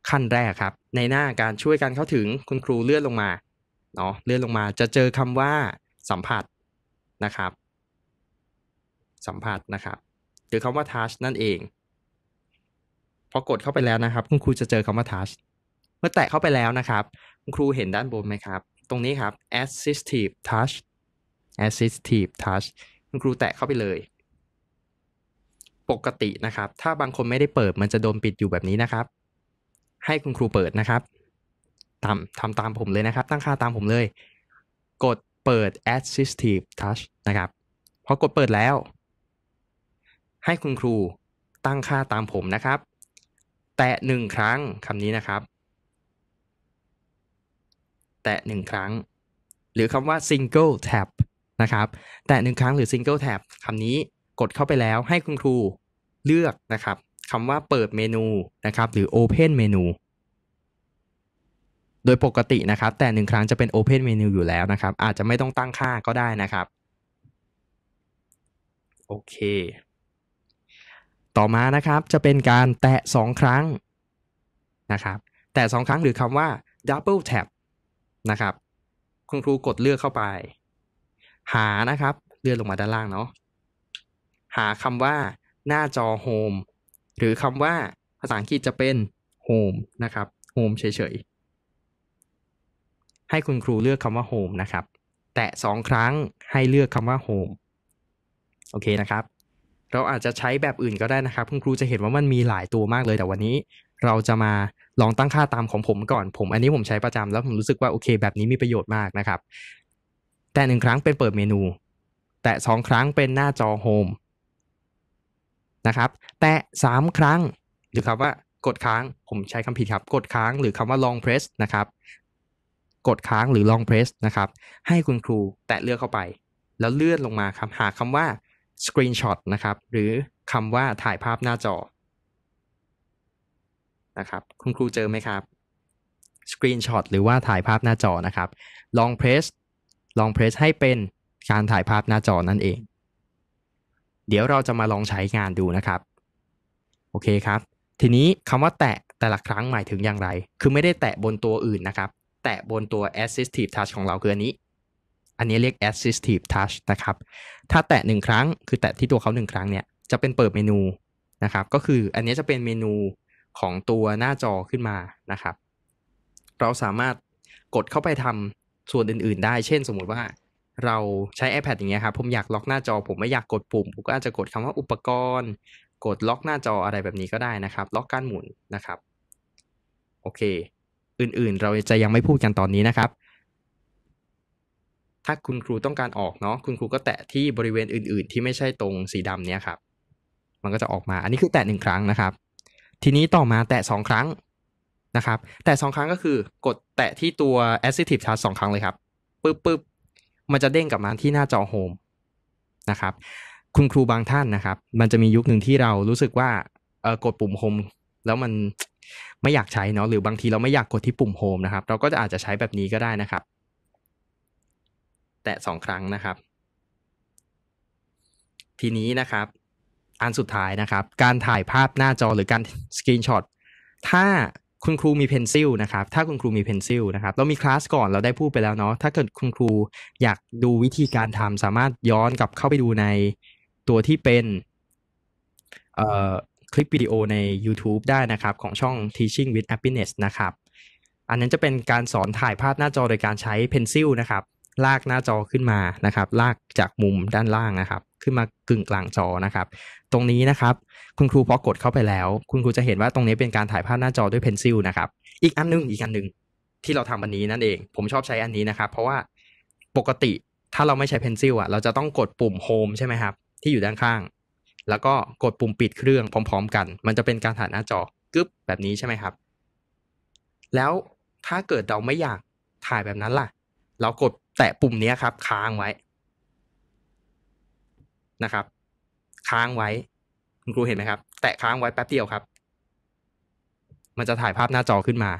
ขั้นแรกครับ ในหน้าการช่วยกันเข้าถึงคุณครูเลื่อนลงมาเนาะเลื่อนลงมา จะเจอคำว่า สัมผัสนะครับ สัมผัสนะครับหรือคำว่า touch นั่นเอง พอ กดเข้าไปแล้วนะครับคุณครูจะเจอคำว่า touch เมื่อแตะเข้าไปแล้วนะครับคุณครูเห็นด้านบนไหมครับ ตรงนี้ครับ assistive touch assistive touch คุณครูแตะเข้าไปเลย ปกตินะครับ ถ้าบางคนไม่ได้เปิด มันจะโดนปิดอยู่แบบนี้นะครับ ให้คุณครูเปิดนะครับทำทำตามผมเลยนะครับ ตั้งค่าตามผมเลย กดเปิด assistive touch นะครับพอ กดเปิดแล้วให้คุณครูตั้งค่าตามผมนะครับ แตะหนึ่งครั้งคำนี้นะครับ แตะหนึ่งครั้ง หรือคำว่า single tap นะครับ แตะหนึ่งครั้งหรือ single tap คำนี้กดเข้าไปแล้วให้คุณครูเลือกนะครับคำว่าเปิดเมนูนะครับ หรือ open เมนูดยปกตินะครับ แต่หนึ่งครั้งจะเป็น Open Menu อยู่แล้วนะครับ อาจจะไม่ต้องตั้งค่าก็ได้นะครับโอเคต่อมานะครับจะเป็นการแตะ 2 ครั้งนะครับ แตะ2ครั้งหรือคำว่า double tap นะครับคุณครูกดเลือกเข้าไป หานะครับเลื่อนลงมาด้านล่างเนาะหาคำว่าหน้าจอ home หรือคำว่าภาษาอังกฤษจะเป็น home นะครับ home เฉยๆให้คุณครูเลือกคำว่า home นะครับ แตะ2ครั้งให้เลือกคำว่า home โอเคนะครับเราอาจจะใช้แบบอื่นก็ได้นะครับคุณครูจะเห็นว่ามันมีหลายตัวมากเลยแต่วันนี้ เราจะมาลองตั้งค่าตามของผมก่อน ผม อันนี้ผมใช้ประจำแล้วผมรู้สึกว่าโอเคแบบนี้มีประโยชน์มากนะครับ แต่หนึ่งครั้งเป็นเปิดเมนู แต่สองครั้งเป็นหน้าจอโฮมนะครับแต่สามครั้งหรือคำว่ากดค้างผมใช้คำผิด ครับกดค้างหรือคำว่า long press นะครับกดค้างหรือ long press นะครับ ให้คุณครูแตะเลือกเข้าไป แล้วเลื่อนลงมาครับหาคำว่าสกรีนช็อตนะครับหรือคำว่าถ่ายภาพหน้าจอนะครับ คุณครูเจอไหมครับสกรีนช็อตหรือว่าถ่ายภาพหน้าจอนะครับ ลองเพรสลองเพรสให้เป็นการถ่ายภาพหน้าจอนั่นเอง เดี๋ยวเราจะมาลองใช้งานดูนะครับ โอเคครับ ทีนี้คำว่าแตะ แต่ละครั้งหมายถึงอย่างไร คือไม่ได้แตะบนตัวอื่นนะครับ แตะบนตัว assistive touch ของเราคืออันนี้อันนี้เรียก assistive touch นะครับ ถ้าแตะหนึ่งครั้ง คือแตะที่ตัวเขาหนึ่งครั้งเนี่ย จะเป็นเปิดเมนูนะครับ ก็คืออันนี้จะเป็นเมนูของตัวหน้าจอขึ้นมานะครับ เราสามารถกดเข้าไปทำส่วนอื่นๆ ได้ เช่นสมมุติว่าเราใช้ iPad อย่างเงี้ยครับ ผมอยากล็อกหน้าจอ ผมไม่อยากกดปุ่ม ผมก็อาจจะกดคำว่าอุปกรณ์ กดล็อกหน้าจออะไรแบบนี้ก็ได้นะครับ ล็อกการหมุนนะครับ โอเค อื่นๆ เราจะยังไม่พูดกันตอนนี้นะครับถ้าคุณครูต้องการออกเนาะคุณครูก็แตะที่บริเวณอื่น ๆ ที่ไม่ใช่ตรงสีดำเนี้ยครับ มันก็จะออกมา อันนี้คือแตะหนึ่งครั้งนะครับ ทีนี้ต่อมาแตะสองครั้งนะครับ แตะสองครั้งก็คือกดแตะที่ตัว a s s i t i v e touch สองครั้งเลยครับ ปึ๊บปึ๊บมันจะเด้งกลับมาที่หน้าจอโฮมนะครับคุณครูบางท่านนะครับ มันจะมียุคหนึ่งที่เรารู้สึกว่าเออกดปุ่มโฮมแล้วมันไม่อยากใช้เนาะหรือบางทีเราไม่อยากกดที่ปุ่มโฮมนะครับเราก็จะอาจจะใช้แบบนี้ก็ได้นะครับแตะสองครั้งนะครับ ทีนี้นะครับ อันสุดท้ายนะครับ การถ่ายภาพหน้าจอหรือการสกรีนช็อตถ้าคุณครูมีเพนซิลนะครับ ถ้าคุณครูมีเพนซิลนะครับ เรามีคลาสก่อนเราได้พูดไปแล้วเนาะถ้าเกิดคุณครูอยากดูวิธีการทำสามารถย้อนกลับเข้าไปดูในตัวที่เป็น คลิปวิดีโอใน YouTube ได้นะครับของช่อง Teaching with Happiness นะครับ อันนั้นจะเป็นการสอนถ่ายภาพหน้าจอโดยการใช้เพนซิลนะครับลากหน้าจอขึ้นมานะครับ ลากจากมุมด้านล่างนะครับ ขึ้นมากึ่งกลางจอนะครับ ตรงนี้นะครับ คุณครูพอกดเข้าไปแล้ว คุณครูจะเห็นว่าตรงนี้เป็นการถ่ายภาพหน้าจอด้วยเพนซิลนะครับ อีกอันนึงอีกอันนึงที่เราทำวันนี้นั่นเอง ผมชอบใช้อันนี้นะครับ เพราะว่าปกติถ้าเราไม่ใช้เพนซิลอ่ะเราจะต้องกดปุ่มโฮมใช่ไหมครับที่อยู่ด้านข้าง แล้วก็กดปุ่มปิดเครื่องพร้อม ๆ กัน มันจะเป็นการถ่ายหน้าจอกึ๊บแบบนี้ใช่ไหมครับ แล้วถ้าเกิดเราไม่อยากถ่ายแบบนั้นล่ะ เรากดแตะปุ่มนี้ครับค้างไว้นะครับ ค้างไว้ คุณครูเห็นไหมครับ แตะค้างไว้แป๊บเดียวครับ มันจะถ่ายภาพหน้าจอขึ้นมา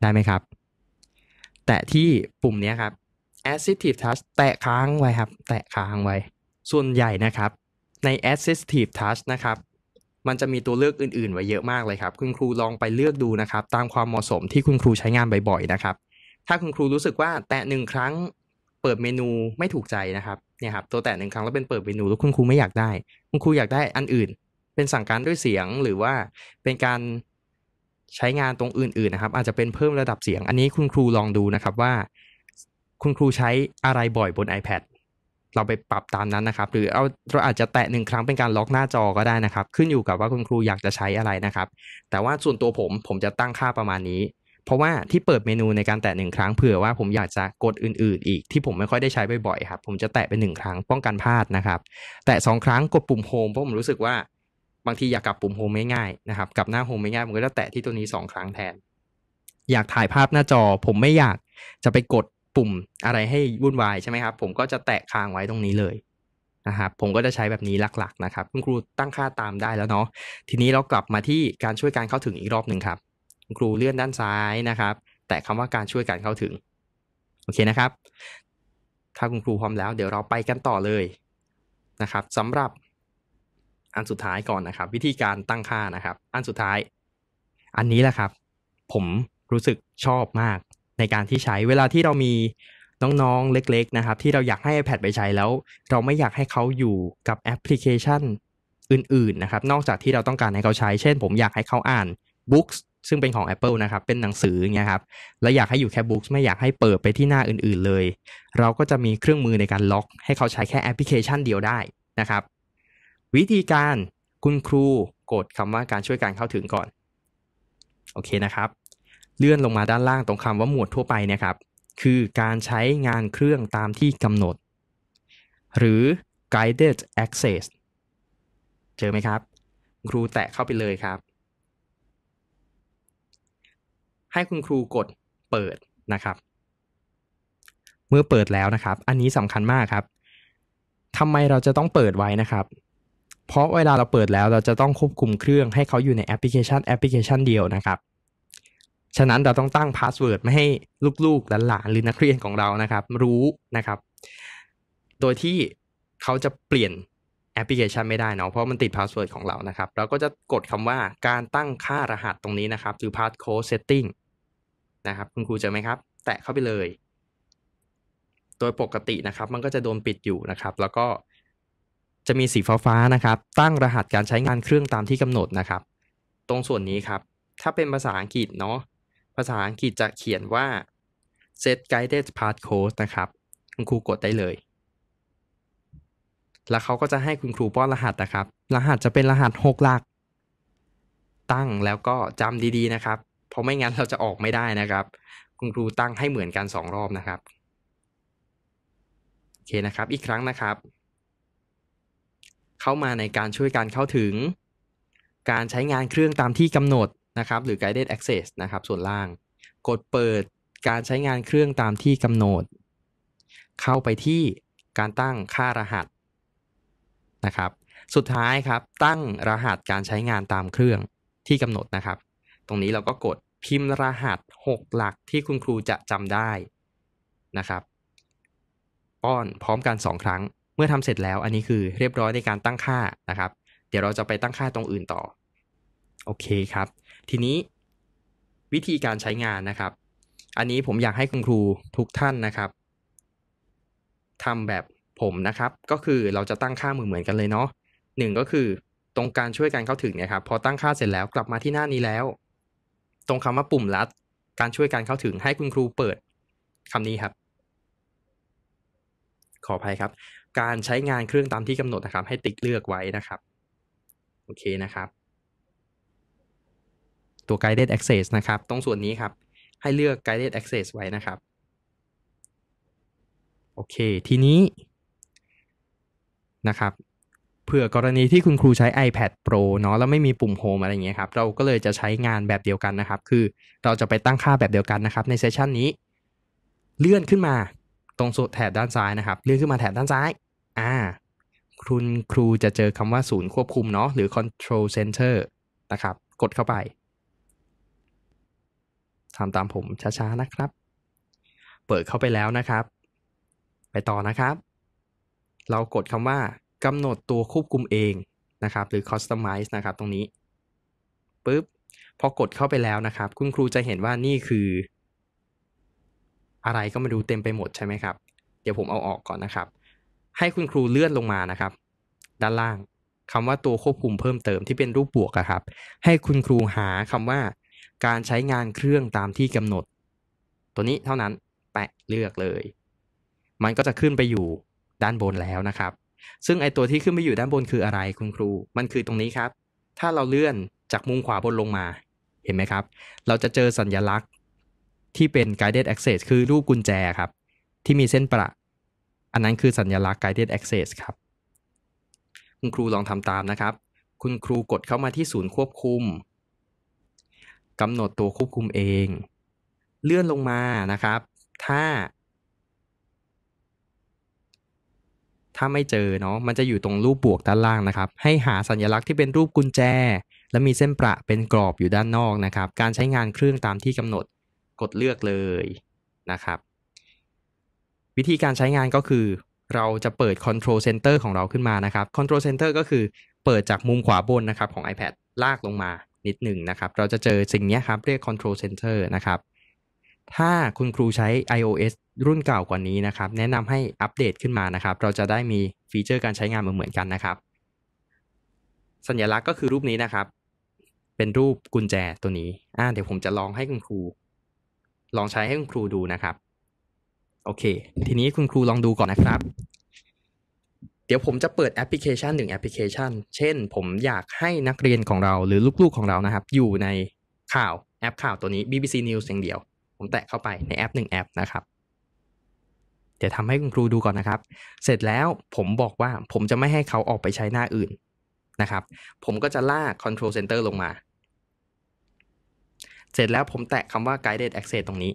ได้ไหมครับ แตะที่ปุ่มนี้ครับ Assistive Touch แตะค้างไว้ครับ แตะค้างไว้ ส่วนใหญ่นะครับใน Assistive Touch นะครับมันจะมีตัวเลือกอื่น ๆ ไว้เยอะมากเลยครับคุณครูลองไปเลือกดูนะครับ ตามความเหมาะสมที่คุณครูใช้งานบ่อย ๆนะครับถ้าคุณครูรู้สึกว่าแตะหนึ่งครั้งเปิดเมนูไม่ถูกใจนะครับเนี่ยครับตัวแตะหนึ่งครั้งแล้วเป็นเปิดเมนูแล้วคุณครูไม่อยากได้ คุณครูอยากได้อันอื่น เป็นสั่งการด้วยเสียงหรือว่าเป็นการใช้งานตรงอื่น ๆ นะครับ อาจจะเป็นเพิ่มระดับเสียง อันนี้คุณครูลองดูนะครับว่าคุณครูใช้อะไรบ่อยบน iPad เราไปปรับตามนั้นนะครับ หรือเอาเราอาจจะแตะหนึ่งครั้งเป็นการล็อกหน้าจอก็ได้นะครับ ขึ้นอยู่กับว่าคุณครูอยากจะใช้อะไรนะครับ แต่ว่าส่วนตัวผมผมจะตั้งค่าประมาณนี้เพราะว่าที่เปิดเมนูในการแตะหนึ่งครั้งเผื่อว่าผมอยากจะกดอื่น ๆอีกที่ผมไม่ค่อยได้ใช้บ่อยๆครับผมจะแตะไปหนึ่งครั้งป้องกันพลาดนะครับ แตะสองครั้งกดปุ่มโฮมเพราะผมรู้สึกว่า บางทีอยากกลับปุ่มโฮมไม่ง่ายนะครับกลับหน้าโฮมไม่ง่ายผมก็จะแตะที่ตัวนี้สองครั้งแทน อยากถ่ายภาพหน้าจอ ผมไม่อยากจะไปกดปุ่มอะไรให้วุ่นวายใช่ไหมครับผมก็จะแตะค้างไว้ตรงนี้เลยนะครับผมก็จะใช้แบบนี้หลัก ๆ นะครับ คุณครูตั้งค่าตามได้แล้วเนาะทีนี้เรากลับมาที่การช่วยการเข้าถึงอีกรอบหนึ่งครับครูเลื่อนด้านซ้ายนะครับ แต่คำว่าการช่วยกันเข้าถึง โอเคนะครับ ถ้าคุณครูพร้อมแล้วเดี๋ยวเราไปกันต่อเลยนะครับสำหรับอันสุดท้ายก่อนนะครับ วิธีการตั้งค่านะครับอันสุดท้าย อันนี้แหละครับ ผมรู้สึกชอบมาก ในการที่ใช้เวลาที่เรามีน้องๆ เล็ก ๆนะครับ ที่เราอยากให้ iPad ไปใช้แล้ว เราไม่อยากให้เขาอยู่กับแอปพลิเคชันอื่นๆนะครับ นอกจากที่เราต้องการให้เขาใช้เช่น ผมอยากให้เขาอ่าน books ซึ่งเป็นของ Apple นะครับ เป็นหนังสือเงี้ยครับ แล้วอยากให้อยู่แค่ Books ไม่อยากให้เปิดไปที่หน้าอื่นๆเลย เราก็จะมีเครื่องมือในการล็อก ให้เขาใช้แค่แอปพลิเคชันเดียวได้นะครับ วิธีการคุณครูกดคำว่าการช่วยการเข้าถึงก่อน โอเคนะครับ เลื่อนลงมาด้านล่างตรงคำว่าหมวดทั่วไปเนี่ยครับ คือการใช้งานเครื่องตามที่กำหนด หรือ guided access เจอไหมครับ ครูแตะเข้าไปเลยครับให้คุณครูกดเปิดนะครับ เมื่อเปิดแล้วนะครับ อันนี้สำคัญมากครับทำไมเราจะต้องเปิดไว้นะครับ เพราะเวลาเราเปิดแล้วเราจะต้องควบคุมเครื่องให้เขาอยู่ในแอปพลิเคชันแอปพลิเคชันเดียวนะครับ ฉะนั้นเราต้องตั้งพาสเวิร์ดไม่ให้ลูกๆ หลานๆหรือนักเรียนของเรานะครับ รู้นะครับ โดยที่เขาจะเปลี่ยนแอปพลิเคชันไม่ได้เนาะเพราะมันติดพาสเวิร์ดของเรานะครับ เราก็จะกดคำว่าการตั้งค่ารหัสตรงนี้นะครับ คือ passcode setting นะครับ คุณครูเจอไหมครับ แตะเข้าไปเลย โดยปกตินะครับ มันก็จะโดนปิดอยู่นะครับ แล้วก็จะมีสีฟ้าๆนะครับ ตั้งรหัสการใช้งานเครื่องตามที่กำหนดนะครับ ตรงส่วนนี้ครับ ถ้าเป็นภาษาอังกฤษเนาะภาษาอังกฤษจะเขียนว่า set guided passcode นะครับคุณครูกดได้เลยแล้วเขาก็จะให้คุณครูป้อนรหัสนะครับ รหัสจะเป็นรหัส6หลัก ตั้งแล้วก็จำดีๆนะครับ เพราะไม่งั้นเราจะออกไม่ได้นะครับ คุณครูตั้งให้เหมือนกัน2รอบนะครับ โอเคนะครับ อีกครั้งนะครับ เข้ามาในการช่วยการเข้าถึง การใช้งานเครื่องตามที่กำหนดนะครับ หรือ guided access นะครับส่วนล่าง กดเปิดการใช้งานเครื่องตามที่กำหนด เข้าไปที่การตั้งค่ารหัสนะครับสุดท้ายครับตั้งรหัสการใช้งานตามเครื่องที่กำหนดนะครับ ตรงนี้เราก็กดพิมพ์รหัส 6 หลักที่คุณครูจะจำได้นะครับ ป้อนพร้อมกัน 2 ครั้งเมื่อทำเสร็จแล้ว อันนี้คือเรียบร้อยในการตั้งค่านะครับ เดี๋ยวเราจะไปตั้งค่าตรงอื่นต่อโอเคครับ ทีนี้ วิธีการใช้งานนะครับ อันนี้ผมอยากให้คุณครูทุกท่านนะครับทำแบบผมนะครับ ก็คือเราจะตั้งค่าเหมือนเหมือนกันเลยเนาะหนึ่งก็คือตรงการช่วยกันเข้าถึงเนี่ยครับ พอตั้งค่าเสร็จแล้วกลับมาที่หน้านี้แล้ว ตรงคำว่าปุ่มลัด การช่วยกันเข้าถึงให้คุณครูเปิดคำนี้ครับ ขออภัยครับ การใช้งานเครื่องตามที่กำหนดนะครับ ให้ติ๊กเลือกไว้นะครับ โอเคนะครับ ตัว guided access นะครับ ตรงส่วนนี้ครับ ให้เลือก guided access ไว้นะครับ โอเค ทีนี้นะครับเผื่อกรณีที่คุณครูใช้ iPad Pro เนาะแล้วไม่มีปุ่มโฮมอะไรเงี้ยครับเราก็เลยจะใช้งานแบบเดียวกันนะครับ คือเราจะไปตั้งค่าแบบเดียวกันนะครับในเซสชันนี้ เลื่อนขึ้นมาตรงสุดแถบด้านซ้ายนะครับเลื่อนขึ้นมาแถบด้านซ้ายอ่าคุณครูจะเจอคำว่าศูนย์ควบคุมเนาะหรือ control center นะครับ กดเข้าไปทำตามผมช้าๆนะครับ เปิดเข้าไปแล้วนะครับ ไปต่อนะครับเรากดคำว่ากำหนดตัวควบคุมเองนะครับ หรือ customize นะครับ ตรงนี้ปุ๊บพอกดเข้าไปแล้วนะครับ คุณครูจะเห็นว่านี่คือ อะไรก็มาดูเต็มไปหมดใช่ไหมครับ เดี๋ยวผมเอาออกก่อนนะครับ ให้คุณครูเลื่อนลงมานะครับ ด้านล่างคำว่าตัวควบคุมเพิ่มเติมที่เป็นรูปบวกครับ ให้คุณครูหาคำว่าการใช้งานเครื่องตามที่กำหนด ตัวนี้เท่านั้นแปะเลือกเลย มันก็จะขึ้นไปอยู่ด้านบนแล้วนะครับ ซึ่งไอตัวที่ขึ้นไปอยู่ด้านบนคืออะไรคุณครู มันคือตรงนี้ครับ ถ้าเราเลื่อนจากมุมขวาบนลงมา เห็นไหมครับ เราจะเจอสัญญลักษณ์ที่เป็น guided access คือรูปกุญแจครับ ที่มีเส้นประ อันนั้นคือสัญญลักษณ์ guided access ครับ คุณครูลองทำตามนะครับ คุณครูกดเข้ามาที่ศูนย์ควบคุมกำหนดตัวควบคุมเอง เลื่อนลงมานะครับ ถ้าถ้าไม่เจอเนาะมันจะอยู่ตรงรูปบวกด้านล่างนะครับ ให้หาสัญลักษณ์ที่เป็นรูปกุญแจ และมีเส้นประเป็นกรอบอยู่ด้านนอกนะครับ การใช้งานเครื่องตามที่กำหนดกดเลือกเลยนะครับ วิธีการใช้งานก็คือเราจะเปิด Control Center ของเราขึ้นมานะครับ Control Center ก็คือเปิดจากมุมขวาบนนะครับ ของ iPad ลากลงมานิดหนึ่งนะครับเราจะเจอสิ่งนี้ครับ เรียก Control Center นะครับถ้าคุณครูใช้ iOS รุ่นเก่ากว่านี้นะครับ แนะนำให้อัปเดตขึ้นมานะครับ เราจะได้มีฟีเจอร์การใช้งานเหมือนกันนะครับ สัญลักษณ์ก็คือรูปนี้นะครับ เป็นรูปกุญแจตัวนี้ อ่าเดี๋ยวผมจะลองให้คุณครู ลองใช้ให้คุณครูดูนะครับ โอเค ทีนี้คุณครูลองดูก่อนนะครับ เดี๋ยวผมจะเปิดแอปพลิเคชันหนึ่งแอปพลิเคชัน เช่น ผมอยากให้นักเรียนของเรา หรือลูกๆของเรานะครับ อยู่ในข่าวแอปข่าวตัวนี้ BBC News อย่างเดียวผมแตะเข้าไปในแอป1แอปนะครับ เดี๋ยวทำให้คุณครูดูก่อนนะครับ เสร็จแล้วผมบอกว่าผมจะไม่ให้เขาออกไปใช้หน้าอื่นนะครับ ผมก็จะลาก Control Center ลงมา เสร็จแล้วผมแตะคำว่า Guided Access ตรงนี้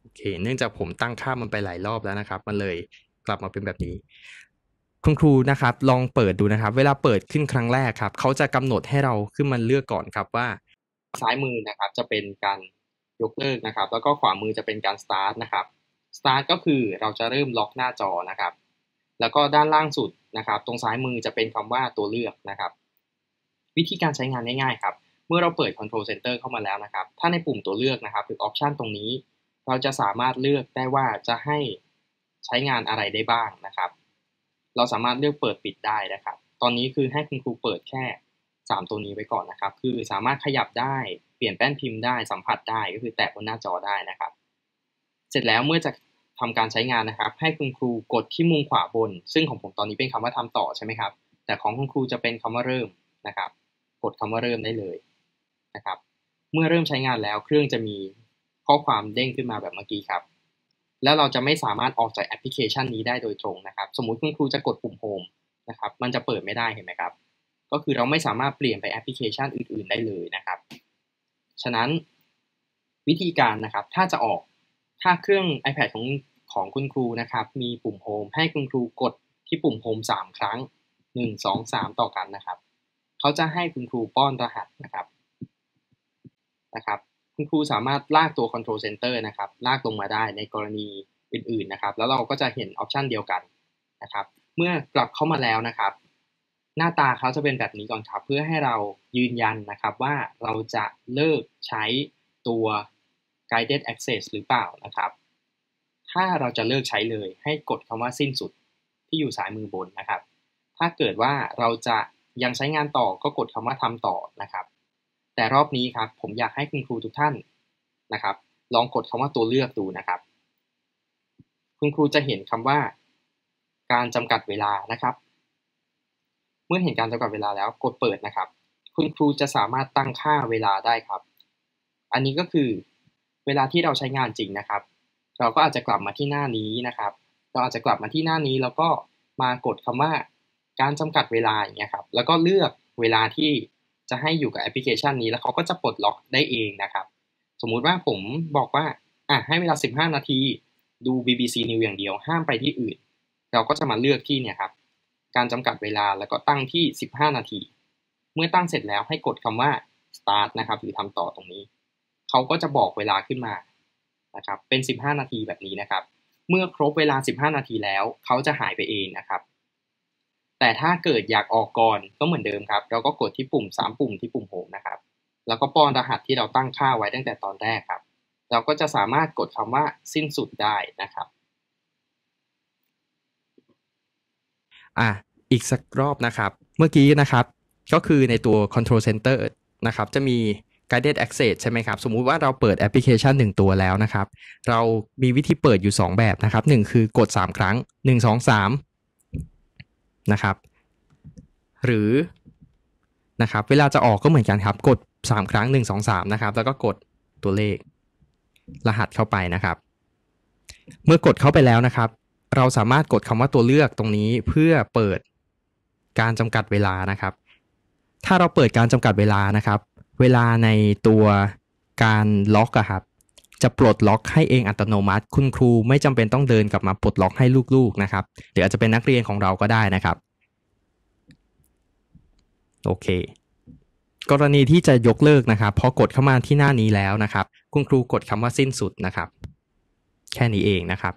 โอเค เนื่องจากผมตั้งค่ามันไปหลายรอบแล้วนะครับ มันเลยกลับมาเป็นแบบนี้ คุณครูนะครับ ลองเปิดดูนะครับ เวลาเปิดขึ้นครั้งแรกครับ เขาจะกำหนดให้เราขึ้นมาเลือกก่อนครับว่า ซ้ายมือนะครับ จะเป็นการยกเลิกนะครับ แล้วก็ขวามือจะเป็นการ start นะครับ start ก็คือเราจะเริ่มล็อกหน้าจอนะครับ แล้วก็ด้านล่างสุดนะครับ ตรงซ้ายมือจะเป็นคำว่าตัวเลือกนะครับ วิธีการใช้งานง่ายๆครับ เมื่อเราเปิด control center เข้ามาแล้วนะครับ ถ้าในปุ่มตัวเลือกนะครับ หรือ option ตรงนี้ เราจะสามารถเลือกได้ว่าจะให้ใช้งานอะไรได้บ้างนะครับ เราสามารถเลือกเปิดปิดได้นะครับ ตอนนี้คือให้คุณครูเปิดแค่3 ตัวนี้ไว้ก่อนนะครับ คือสามารถขยับได้ เปลี่ยนแป้นพิมพ์ได้ สัมผัสได้ ก็คือแตะบนหน้าจอได้นะครับ เสร็จแล้วเมื่อจะทำการใช้งานนะครับ ให้คุณครูกดที่มุมขวาบน ซึ่งของผมตอนนี้เป็นคำว่าทำต่อใช่ไหมครับ แต่ของคุณครูจะเป็นคำว่าเริ่มนะครับ กดคำว่าเริ่มได้เลยนะครับ เมื่อเริ่มใช้งานแล้วเครื่องจะมีข้อความเด้งขึ้นมาแบบเมื่อกี้ครับ แล้วเราจะไม่สามารถออกจากแอปพลิเคชันนี้ได้โดยตรงนะครับ สมมุติคุณครูจะกดปุ่มโฮมนะครับ มันจะเปิดไม่ได้เห็นไหมครับก็คือเราไม่สามารถเปลี่ยนไปแอปพลิเคชันอื่นๆได้เลยนะครับ ฉะนั้นวิธีการนะครับถ้าจะออกถ้าเครื่อง iPad ของของคุณครูนะครับ มีปุ่มโฮม ให้คุณครูกดที่ปุ่มโฮม 3 ครั้ง 1 2 3 ต่อกันนะครับ เขาจะให้คุณครูป้อนรหัสนะครับ นะครับ คุณครูสามารถลากตัว Control Center นะครับ ลากลงมาได้ในกรณีอื่นๆนะครับ แล้วเราก็จะเห็นออปชันเดียวกันนะครับเมื่อกลับเข้ามาแล้วนะครับหน้าตาเขาจะเป็นแบบนี้ก่อนครับเพื่อให้เรายืนยันนะครับ ว่าเราจะเลิกใช้ตัว guided access หรือเปล่านะครับ ถ้าเราจะเลิกใช้เลยให้กดคำว่าสิ้นสุดที่อยู่สายมือบนนะครับ ถ้าเกิดว่าเราจะยังใช้งานต่อก็กดคำว่าทำต่อนะครับ แต่รอบนี้ครับ ผมอยากให้คุณครูทุกท่านนะครับ ลองกดคำว่าตัวเลือกดูนะครับ คุณครูจะเห็นคำว่า การจำกัดเวลานะครับมื่อเห็นการจำกัดเวลาแล้วกดเปิดนะครับ คุณครูจะสามารถตั้งค่าเวลาได้ครับ อันนี้ก็คือเวลาที่เราใช้งานจริงนะครับ เราก็อาจจะกลับมาที่หน้านี้นะครับ เราอาจจะกลับมาที่หน้านี้แล้วก็มากดคำว่า การจำกัดเวลาอย่างเงี้ยครับ แล้วก็เลือกเวลาที่จะให้อยู่กับแอปพลิเคชันนี้ แล้วเขาก็จะปลดล็อกได้เองนะครับ สมมุติว่าผมบอกว่าอ่ะให้เวลา15นาทีดู BBC News อย่างเดียวห้ามไปที่อื่น เราก็จะมาเลือกที่เนี่ยครับการจำกัดเวลาแล้วก็ตั้งที่ 15 นาที เมื่อตั้งเสร็จแล้วให้กดคำว่า start นะครับ หรือทำต่อตรงนี้ เขาก็จะบอกเวลาขึ้นมานะครับ เป็น 15 นาทีแบบนี้นะครับ เมื่อครบเวลา 15 นาทีแล้วเขาจะหายไปเองนะครับ แต่ถ้าเกิดอยากออกก่อนก็เหมือนเดิมครับเราก็กดที่ปุ่ม 3 ปุ่มที่ปุ่มโฮมนะครับ แล้วก็ป้อนรหัสที่เราตั้งค่าไว้ตั้งแต่ตอนแรกครับ เราก็จะสามารถกดคำว่าสิ้นสุดได้นะครับอ่ะอีกสักรอบนะครับ เมื่อกี้นะครับก็คือในตัว control center นะครับ จะมี guided access ใช่ไหมครับ สมมุติว่าเราเปิดแอปพลิเคชัน1ตัวแล้วนะครับ เรามีวิธีเปิดอยู่ 2 แบบนะครับ 1 คือกด 3 ครั้ง 1 2 3นะครับหรือนะครับ เวลาจะออกก็เหมือนกันครับ กด 3 ครั้ง1 2 3 นะครับ แล้วก็กดตัวเลข รหัสเข้าไปนะครับ เมื่อกดเข้าไปแล้วนะครับเราสามารถกดคำว่าตัวเลือกตรงนี้เพื่อเปิดการจำกัดเวลานะครับ ถ้าเราเปิดการจำกัดเวลานะครับ เวลาในตัวการล็อกอะครับ จะปลดล็อก ให้เองอัตโนมัติ คุณครูไม่จำเป็นต้องเดินกลับมาปลดล็อกให้ลูกๆ นะครับหรืออาจจะเป็นนักเรียนของเราก็ได้นะครับโอเค กรณีที่จะยกเลิกนะครับพอกดเข้ามาที่หน้านี้แล้วนะครับ คุณครูกดคำว่าสิ้นสุดนะครับ แค่นี้เองนะครับ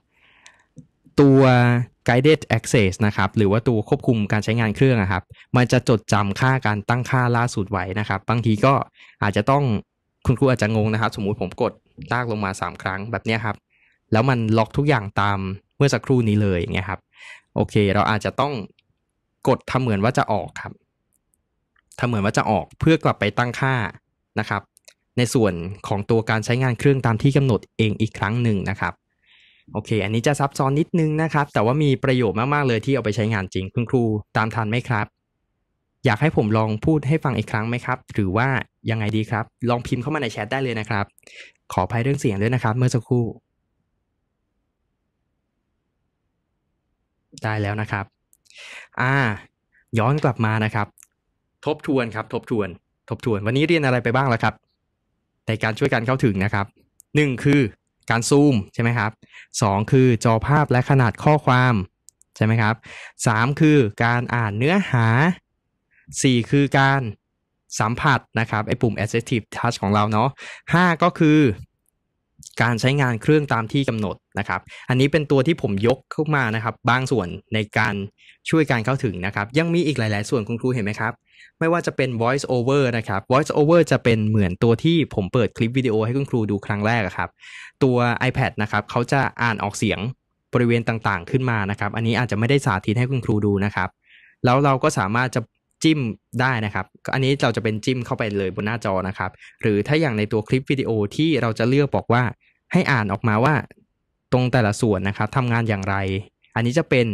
ตัว guided access นะครับ หรือว่าตัวควบคุมการใช้งานเครื่องครับ มันจะจดจำค่าการตั้งค่าล่าสุดไว้นะครับบางทีก็อาจจะต้องคุณครูอาจจะงงนะครับ สมมุติผมกดลากลงมา3ครั้งแบบนี้ครับแล้วมันล็อกทุกอย่างตามเมื่อสักครู่นี้เลยอย่างเงี้ยครับโอเค เราอาจจะต้องกดทำเหมือนว่าจะออกครับทำเหมือนว่าจะออกเพื่อกลับไปตั้งค่านะครับ ในส่วนของตัวการใช้งานเครื่องตามที่กำหนดเองอีกครั้งหนึ่งนะครับโอเค อันนี้จะซับซ้อนนิดนึงนะครับ แต่ว่ามีประโยชน์มากๆเลยที่เอาไปใช้งานจริงคุณครูตามทันไหมครับ อยากให้ผมลองพูดให้ฟังอีกครั้งไหมครับ หรือว่ายังไงดีครับ ลองพิมพ์เข้ามาในแชทได้เลยนะครับ ขออภัยเรื่องเสียงด้วยนะครับ เมื่อสักครู่ ได้แล้วนะครับ อ่า ย้อนกลับมานะครับ ทบทวนครับ ทบทวน ทบทวน วันนี้เรียนอะไรไปบ้างแล้วครับ ในการช่วยกันเข้าถึงนะครับ หนึ่งคือการซูมใช่ไหมครับ2คือจอภาพและขนาดข้อความ ใช่ไหมครับ3คือการอ่านเนื้อหา 4 คือการสัมผัสนะครับ ไอปุ่ม adjective touch ของเราเนาะ5ก็คือการใช้งานเครื่องตามที่กำหนดนะครับ อันนี้เป็นตัวที่ผมยกเข้ามานะครับบางส่วนในการช่วยการเข้าถึงนะครับ ยังมีอีกหลาย ๆส่วนคุณครูเห็นไหมครับไม่ว่าจะเป็น voice over นะครับ voice over จะเป็นเหมือนตัวที่ผมเปิดคลิปวิดีโอให้คุณครูดูครั้งแรกครับ ตัว iPad นะครับเขาจะอ่านออกเสียงบริเวณต่างๆ ขึ้นมานะครับ อันนี้อาจจะไม่ได้สาธิตให้คุณครูดูนะครับ แล้วเราก็สามารถจะจิ้มได้นะครับอันนี้เราจะเป็นจิ้มเข้าไปเลยบนหน้าจอนะครับ หรือถ้าอย่างในตัวคลิปวิดีโอที่เราจะเลือกบอกว่า ให้อ่านออกมาว่าตรงแต่ละส่วนนะครับทำงานอย่างไร อันนี้จะเป็น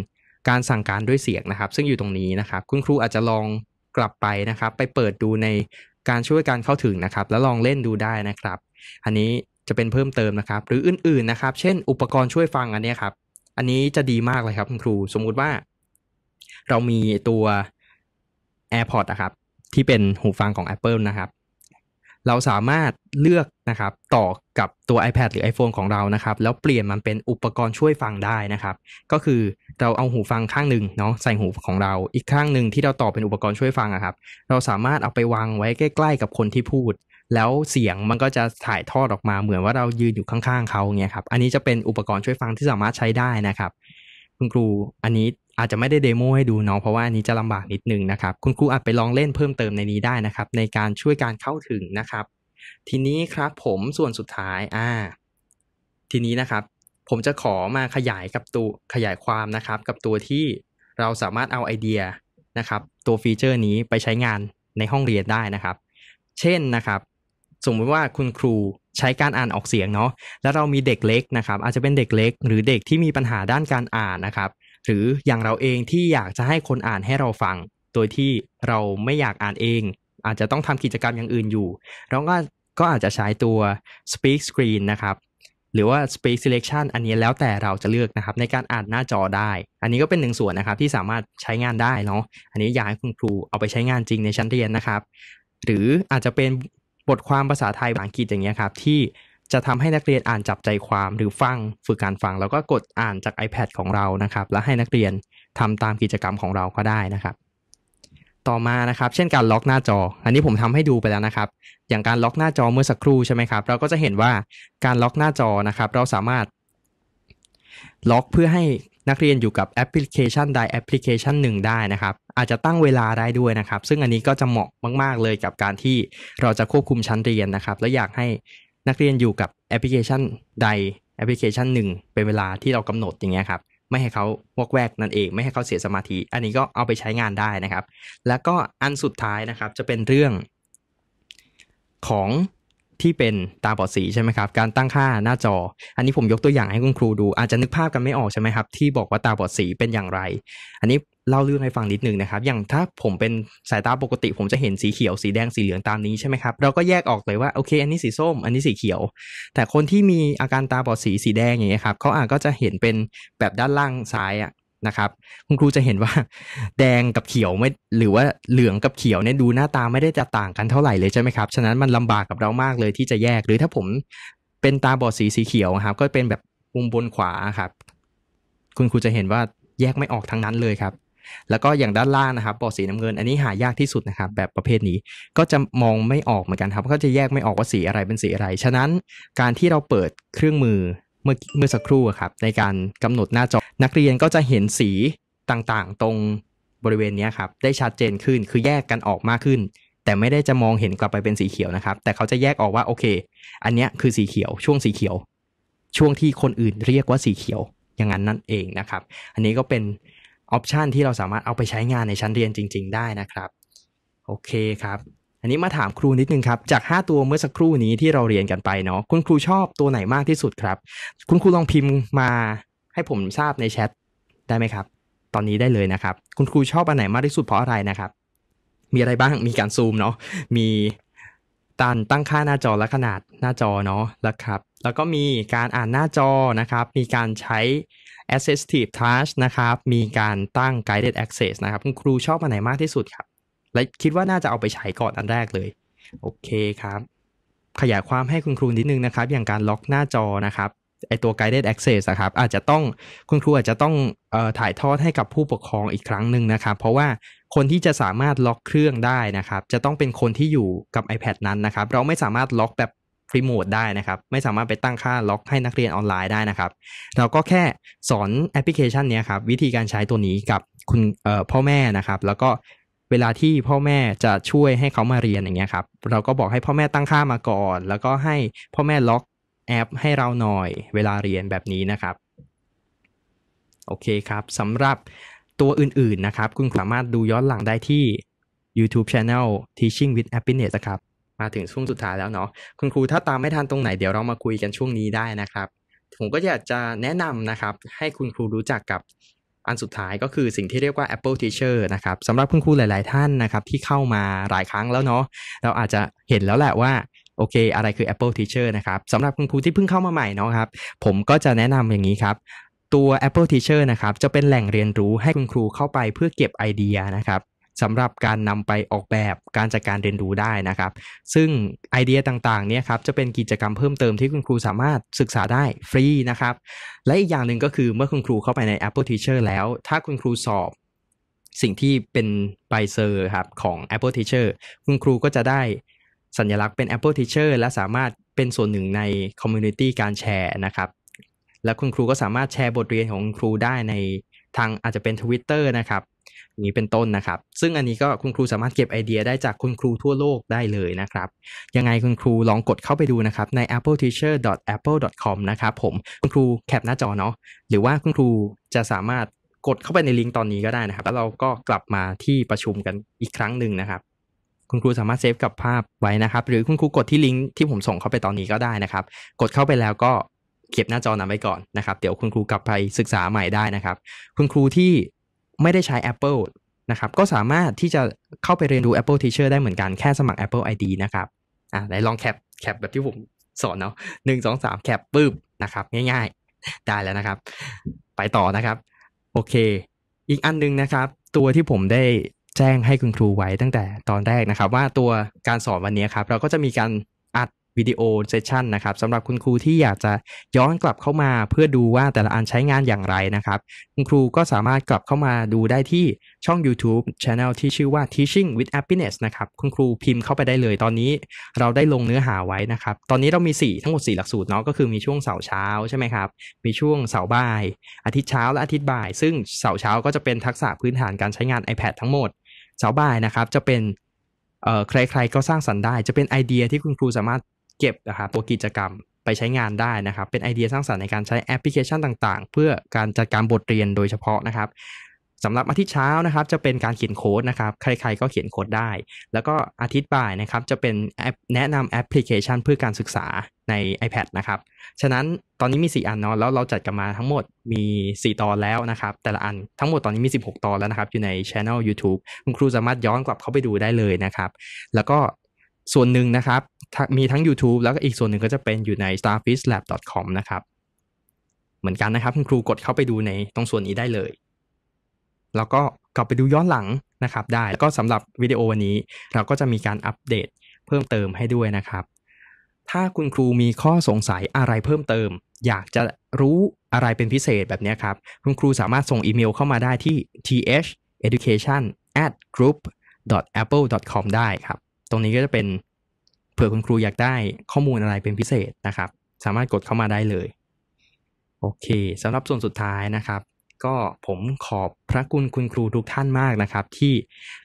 การสั่งการด้วยเสียงนะครับ ซึ่งอยู่ตรงนี้นะครับคุณครูอาจจะลองกลับไปนะครับไปเปิดดูในการช่วยการเข้าถึงนะครับ แล้วลองเล่นดูได้นะครับ อันนี้จะเป็นเพิ่มเติมนะครับ หรืออื่นๆนะครับ เช่นอุปกรณ์ช่วยฟังอันนี้ครับ อันนี้จะดีมากเลยครับคุณครู สมมุติว่า เรามีตัว AirPods นะครับ ที่เป็นหูฟังของ Apple นะครับเราสามารถเลือกนะครับต่อกับตัว iPad หรือ iPhone ของเรานะครับ แล้วเปลี่ยนมันเป็นอุปกรณ์ช่วยฟังได้นะครับ ก็คือเราเอาหูฟังข้างหนึ่งเนาะใส่หูของเราอีกข้างหนึ่งที่เราต่อเป็นอุปกรณ์ช่วยฟังอะครับเราสามารถเอาไปวางไว้ใกล้ๆกับคนที่พูด แล้วเสียงมันก็จะถ่ายทอดออกมาเหมือนว่าเรายืนอยู่ข้างๆเขาเงี้ยครับอันนี้จะเป็นอุปกรณ์ช่วยฟังที่สามารถใช้ได้นะครับคุณครูอันนี้อาจจะไม่ได้เดโมให้ดูเนาะเพราะว่านี้จะลำบากนิดนึงนะครับ คุณครูอาจไปลองเล่นเพิ่มเติมในนี้ได้นะครับ ในการช่วยการเข้าถึงนะครับ ทีนี้ครับผมส่วนสุดท้ายอ่าทีนี้นะครับ ผมจะขอมาขยายกับตัวขยายความนะครับกับตัวที่เราสามารถเอาไอเดียนะครับ ตัวฟีเจอร์นี้ไปใช้งานในห้องเรียนได้นะครับ เช่นนะครับ สมมติว่าคุณครูใช้การอ่านออกเสียงเนาะแล้วเรามีเด็กเล็กนะครับ อาจจะเป็นเด็กเล็กหรือเด็กที่มีปัญหาด้านการอ่านนะครับหรืออย่างเราเองที่อยากจะให้คนอ่านให้เราฟังโดยที่เราไม่อยากอ่านเอง อาจจะต้องทำกิจกรรมอย่างอื่นอยู่ เราก็ก็อาจจะใช้ตัว speak screen นะครับหรือว่า speak selection อันนี้แล้วแต่เราจะเลือกนะครับ ในการอ่านหน้าจอได้ อันนี้ก็เป็นหนึ่งส่วนนะครับที่สามารถใช้งานได้เนาะอันนี้อยากให้คุณครู เอาไปใช้งานจริงในชั้นเรียนนะครับ หรืออาจจะเป็นบทความภาษาไทยภาษาอังกฤษอย่างเงี้ยครับที่จะทำให้นักเรียนอ่านจับใจความหรือฟัง ฝึกการฟังแล้วก็กดอ่านจาก iPad ของเรานะครับแล้วให้นักเรียนทำตามกิจกรรมของเราก็ได้นะครับ ต่อมานะครับเช่นการล็อกหน้าจอ อันนี้ผมทำให้ดูไปแล้วนะครับ อย่างการล็อกหน้าจอเมื่อสักครู่ใช่ไหมครับเราก็จะเห็นว่าการล็อกหน้าจอนะครับ เราสามารถ ล็อกเพื่อให้นักเรียนอยู่กับแอปพลิเคชันใดแอปพลิเคชันหนึ่ง ได้นะครับ อาจจะตั้งเวลาได้ด้วยนะครับ ซึ่งอันนี้ก็จะเหมาะมาก ๆ เลยกับการที่เราจะควบคุมชั้นเรียนนะครับ และอยากให้นักเรียนอยู่กับแอปพลิเคชันใดแอปพลิเคชันหนึ่งเป็นเวลาที่เรากำหนดอย่างเงี้ยครับ ไม่ให้เขาวอกแวกนั่นเอง ไม่ให้เขาเสียสมาธิ อันนี้ก็เอาไปใช้งานได้นะครับ แล้วก็อันสุดท้ายนะครับ จะเป็นเรื่องของที่เป็นตาบอดสีใช่ไหมครับ การตั้งค่าหน้าจอ อันนี้ผมยกตัวอย่างให้คุณครูดู อาจจะนึกภาพกันไม่ออกใช่ไหมครับที่บอกว่าตาบอดสีเป็นอย่างไร อันนี้เล่าเรื่องให้ฟังนิดนึงนะครับอย่างถ้าผมเป็นสายตาปกติผมจะเห็นสีเขียว สีแดงสีเหลืองตามนี้ใช่ไหมครับเราก็แยกออกเลยว่า โอเคอันนี้สีส้มอันนี้สีเขียว แต่คนที่มีอาการตาบอดสีสีแดงอย่างเงี้ยครับเขาอาจก็จะเห็นเป็นแบบด้านล่างซ้ายอ่ะนะครับคุณครูจะเห็นว่า แดงกับเขียวไม่หรือว่าเหลืองกับเขียวเนี่ยดูหน้าตาไม่ได้จะต่างกันเท่าไหร่เลยใช่ไหมครับ ฉะนั้นมันลำบากกับเรามากเลยที่จะแยกหรือถ้าผมเป็นตาบอดสีสีเขียวครับ ก็เป็นแบบมุมบนขวาครับ คุณครูจะเห็นว่าแยกไม่ออกทั้งนั้นเลยครับ แล้วก็อย่างด้านล่างนะครับบอดสีน้ำเงินอันนี้หายากที่สุดนะครับ แบบประเภทนี้ก็จะมองไม่ออกเหมือนกันครับ ก็จะแยกไม่ออกว่าสีอะไรเป็นสีอะไรฉะนั้นการที่เราเปิดเครื่องมือเมื่อเมื่อสักครู่ครับ ในการกำหนดหน้าจอนักเรียนก็จะเห็นสีต่างๆ ตรงบริเวณนี้ครับ ได้ชัดเจนขึ้นคือแยกกันออกมากขึ้น แต่ไม่ได้จะมองเห็นกลับไปเป็นสีเขียวนะครับ แต่เขาจะแยกออกว่าโอเค อันนี้คือสีเขียวช่วงสีเขียว ช่วงที่คนอื่นเรียกว่าสีเขียวอย่างนั้นนั่นเองนะครับ อันนี้ก็เป็นออปชันที่เราสามารถเอาไปใช้งานในชั้นเรียนจริงๆ ได้นะครับ โอเคครับอันนี้มาถามครูนิดนึงครับจาก 5 ตัวเมื่อสักครู่นี้ที่เราเรียนกันไปเนาะคุณครูชอบตัวไหนมากที่สุดครับ คุณครูลองพิมพ์มาให้ผมทราบในแชทได้ไหมครับ ตอนนี้ได้เลยนะครับ คุณครูชอบอันไหน มากที่สุดเพราะอะไรนะครับ มีอะไรบ้างมีการซูมเนาะมีตันตั้งค่าหน้าจอและขนาดหน้าจอเนาะแล้วครับแล้วก็มีการอ่านหน้าจอนะครับ มีการใช้ assistive touch นะครับมีการตั้ง guided access นะครับคุณครูชอบอันไหนมากที่สุดครับและคิดว่าน่าจะเอาไปใช้ก่อนอันแรกเลย โอเคครับ ขยายความให้คุณครูนิดนึงนะครับ อย่างการล็อกหน้าจอนะครับไอตัว guided access นะครับอาจจะต้องคุณครูอาจจะต้องออถ่ายทอดให้กับผู้ปกครองอีกครั้งหนึ่งนะครับ เพราะว่าคนที่จะสามารถล็อกเครื่องได้นะครับ จะต้องเป็นคนที่อยู่กับ iPad นั้นนะครับ เราไม่สามารถล็อกแบบรีโมทได้นะครับ ไม่สามารถไปตั้งค่าล็อกให้นักเรียนออนไลน์ได้นะครับ เราก็แค่สอนแอปพลิเคชันนี้ครับวิธีการใช้ตัวนี้กับคุณพ่อแม่นะครับ แล้วก็เวลาที่พ่อแม่จะช่วยให้เขามาเรียนอย่างเงี้ยครับเราก็บอกให้พ่อแม่ตั้งค่ามาก่อน แล้วก็ให้พ่อแม่ล็อกแอปให้เราหน่อยเวลาเรียนแบบนี้นะครับ โอเคครับสำหรับตัวอื่นๆนะครับ คุณสามารถดูย้อนหลังได้ที่ YouTube Channel Teaching with Happiness นะครับ มาถึงช่วงสุดท้ายแล้วเนาะคุณครูถ้าตามไม่ทันตรงไหนเดี๋ยวเรามาคุยกันช่วงนี้ได้นะครับผมก็อยากจะแนะนำนะครับ ให้คุณครูรู้จักกับอันสุดท้ายก็คือสิ่งที่เรียกว่า Apple Teacher นะครับสำหรับคุณครูหลาย ๆ ท่านนะครับ ที่เข้ามาหลายครั้งแล้วเนาะเราอาจจะเห็นแล้วแหละว่าโอเค อะไรคือ Apple Teacher นะครับสำหรับคุณครูที่เพิ่งเข้ามาใหม่เนาะครับ ผมก็จะแนะนำอย่างนี้ครับ ตัว Apple Teacher นะครับจะเป็นแหล่งเรียนรู้ให้คุณครูเข้าไปเพื่อเก็บไอเดียนะครับสำหรับการนำไปออกแบบการจัดการเรียนรู้ได้นะครับ ซึ่งไอเดียต่างๆเนี่ยครับจะเป็นกิจกรรมเพิ่มเติมที่คุณครูสามารถศึกษาได้ฟรีนะครับ และอีกอย่างหนึ่งก็คือเมื่อคุณครูเข้าไปใน Apple Teacher แล้วถ้าคุณครูสอบสิ่งที่เป็นใบเซอร์ครับ ของ Apple Teacher คุณครูก็จะได้สัญลักษณ์เป็น Apple Teacher และสามารถเป็นส่วนหนึ่งในคอมมูนิตี้การแชร์นะครับ และคุณครูก็สามารถแชร์บทเรียนของคุณครูได้ในทางอาจจะเป็น Twitter นะครับนี้เป็นต้นนะครับ ซึ่งอันนี้ก็คุณครูสามารถเก็บไอเดียได้จากคุณครูทั่วโลกได้เลยนะครับ ยังไงคุณครูลองกดเข้าไปดูนะครับใน appleteacher.apple.com นะครับผมคุณครูแคปหน้าจอเนาะหรือว่าคุณครูจะสามารถกดเข้าไปในลิงก์ตอนนี้ก็ได้นะครับ แล้วเราก็กลับมาที่ประชุมกันอีกครั้งหนึ่งนะครับคุณครูสามารถเซฟกับภาพไว้นะครับหรือคุณครูกดที่ลิงก์ที่ผมส่งเข้าไปตอนนี้ก็ได้นะครับ กดเข้าไปแล้วก็เก็บหน้าจอนั้นไว้ก่อนนะครับเดี๋ยวคุณครูกลับไปศึกษาใหม่ได้นะครับคุณครูที่ไม่ได้ใช้ Apple นะครับ ก็สามารถที่จะเข้าไปเรียนรู้ Apple Teacher ได้เหมือนกันแค่สมัคร Apple ID นะครับอ่ะไหนลองแคปแคปแบบที่ผมสอนเนาะหนึ่งสองสามแคปปึ๊บนะครับ ง่ายๆ ได้แล้วนะครับ ไปต่อนะครับ โอเค อีกอันนึงนะครับ ตัวที่ผมได้แจ้งให้คุณครูไว้ตั้งแต่ตอนแรกนะครับ ว่าตัวการสอนวันนี้ครับเราก็จะมีการอัดวิดีโอเซสชันนะครับสำหรับคุณครูที่อยากจะย้อนกลับเข้ามาเพื่อดูว่าแต่ละอันใช้งานอย่างไรนะครับ คุณครูก็สามารถกลับเข้ามาดูได้ที่ช่อง YouTube Channel ที่ชื่อว่า Teaching with Happiness นะครับ คุณครูพิมพ์เข้าไปได้เลยตอนนี้เราได้ลงเนื้อหาไว้นะครับ ตอนนี้เรามี 4 ทั้งหมด 4 หลักสูตรเนาะก็คือมีช่วงเสาร์เช้าใช่ไหมครับมีช่วงเสาร์บ่าย อาทิตย์เช้าและอาทิตย์บ่าย ซึ่งเสาร์เช้าก็จะเป็นทักษะพื้นฐานการใช้งาน iPad ทั้งหมด เสาร์บ่ายนะครับจะเป็นใครๆก็สร้างสรรค์ได้ จะเป็นไอเดียที่คุณครูสามารถเก็บนะครับตัวกิจกรรมไปใช้งานได้นะครับ เป็นไอเดียสร้างสรรค์ในการใช้แอปพลิเคชันต่างๆ เพื่อการจัดการบทเรียนโดยเฉพาะนะครับสำหรับอาทิตย์เช้านะครับ จะเป็นการเขียนโค้ดนะครับ ใคร ๆ ก็เขียนโค้ดได้ แล้วก็อาทิตย์บ่ายนะครับ จะเป็นแอปแนะนำแอปพลิเคชันเพื่อการศึกษาใน iPad นะครับ ฉะนั้น ตอนนี้มี 4 อันเนาะแล้วเราจัดกันมาทั้งหมดมี 4 ตอนแล้วนะครับ แต่ละอันทั้งหมดตอนนี้มี 16 ตอนแล้วนะครับ อยู่ในช anel YouTube คุณครูสามารถย้อนกลับเข้าไปดูได้เลยนะครับ แล้วก็ส่วนหนึ่งนะครับมีทั้ง YouTube แล้วก็อีกส่วนหนึ่งก็จะเป็นอยู่ใน starfishlab.com นะครับ เหมือนกันนะครับคุณครูกดเข้าไปดูในตรงส่วนนี้ได้เลยแล้วก็กลับไปดูย้อนหลังนะครับ ได้แล้วก็สำหรับวิดีโอวันนี้ เราก็จะมีการอัปเดต เพิ่มเติมให้ด้วยนะครับ ถ้าคุณครูมีข้อสงสัยอะไรเพิ่มเติม อยากจะรู้อะไรเป็นพิเศษแบบนี้ครับคุณครูสามารถส่งอีเมลเข้ามาได้ที่ th education at group apple com ได้ครับตรงนี้ก็จะเป็นเผื่อคุณครูอยากได้ข้อมูลอะไรเป็นพิเศษนะครับ สามารถกดเข้ามาได้เลย โอเคสำหรับส่วนสุดท้ายนะครับ ก็ผมขอบพระคุณคุณครูทุกท่านมากนะครับ ที่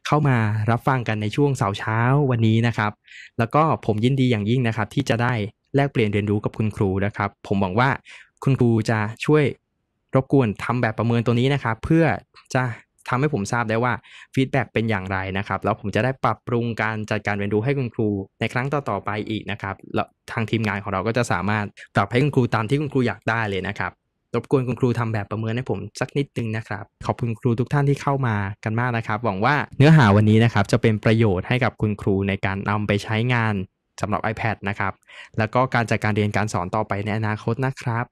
เข้ามารับฟังกันในช่วงเสาร์เช้าวันนี้นะครับ แล้วก็ผมยินดีอย่างยิ่งนะครับ ที่จะได้แลกเปลี่ยนเรียนรู้กับคุณครูนะครับ ผมหวังว่าคุณครูจะช่วยรบกวนทำแบบประเมินตัวนี้นะครับ เพื่อจะทำให้ผมทราบได้ว่าฟีดแบ็กเป็นอย่างไรนะครับ แล้วผมจะได้ปรับปรุงการจัดการเรียนรู้ให้คุณครู ในครั้งต่อๆไปอีกนะครับแล้วทางทีมงานของเราก็จะสามารถตอบให้คุณครูตามที่คุณครูอยากได้เลยนะครับรบกวนคุณครูทำแบบประเมินให้ผมสักนิดนึงนะครับ ขอบคุณครูทุกท่านที่เข้ามากันมากนะครับหวังว่าเนื้อหาวันนี้นะครับ จะเป็นประโยชน์ให้กับคุณครูในการนำไปใช้งานสำหรับ iPad นะครับแล้วก็การจัดการเรียนการสอนต่อไปในอนาคตนะครับ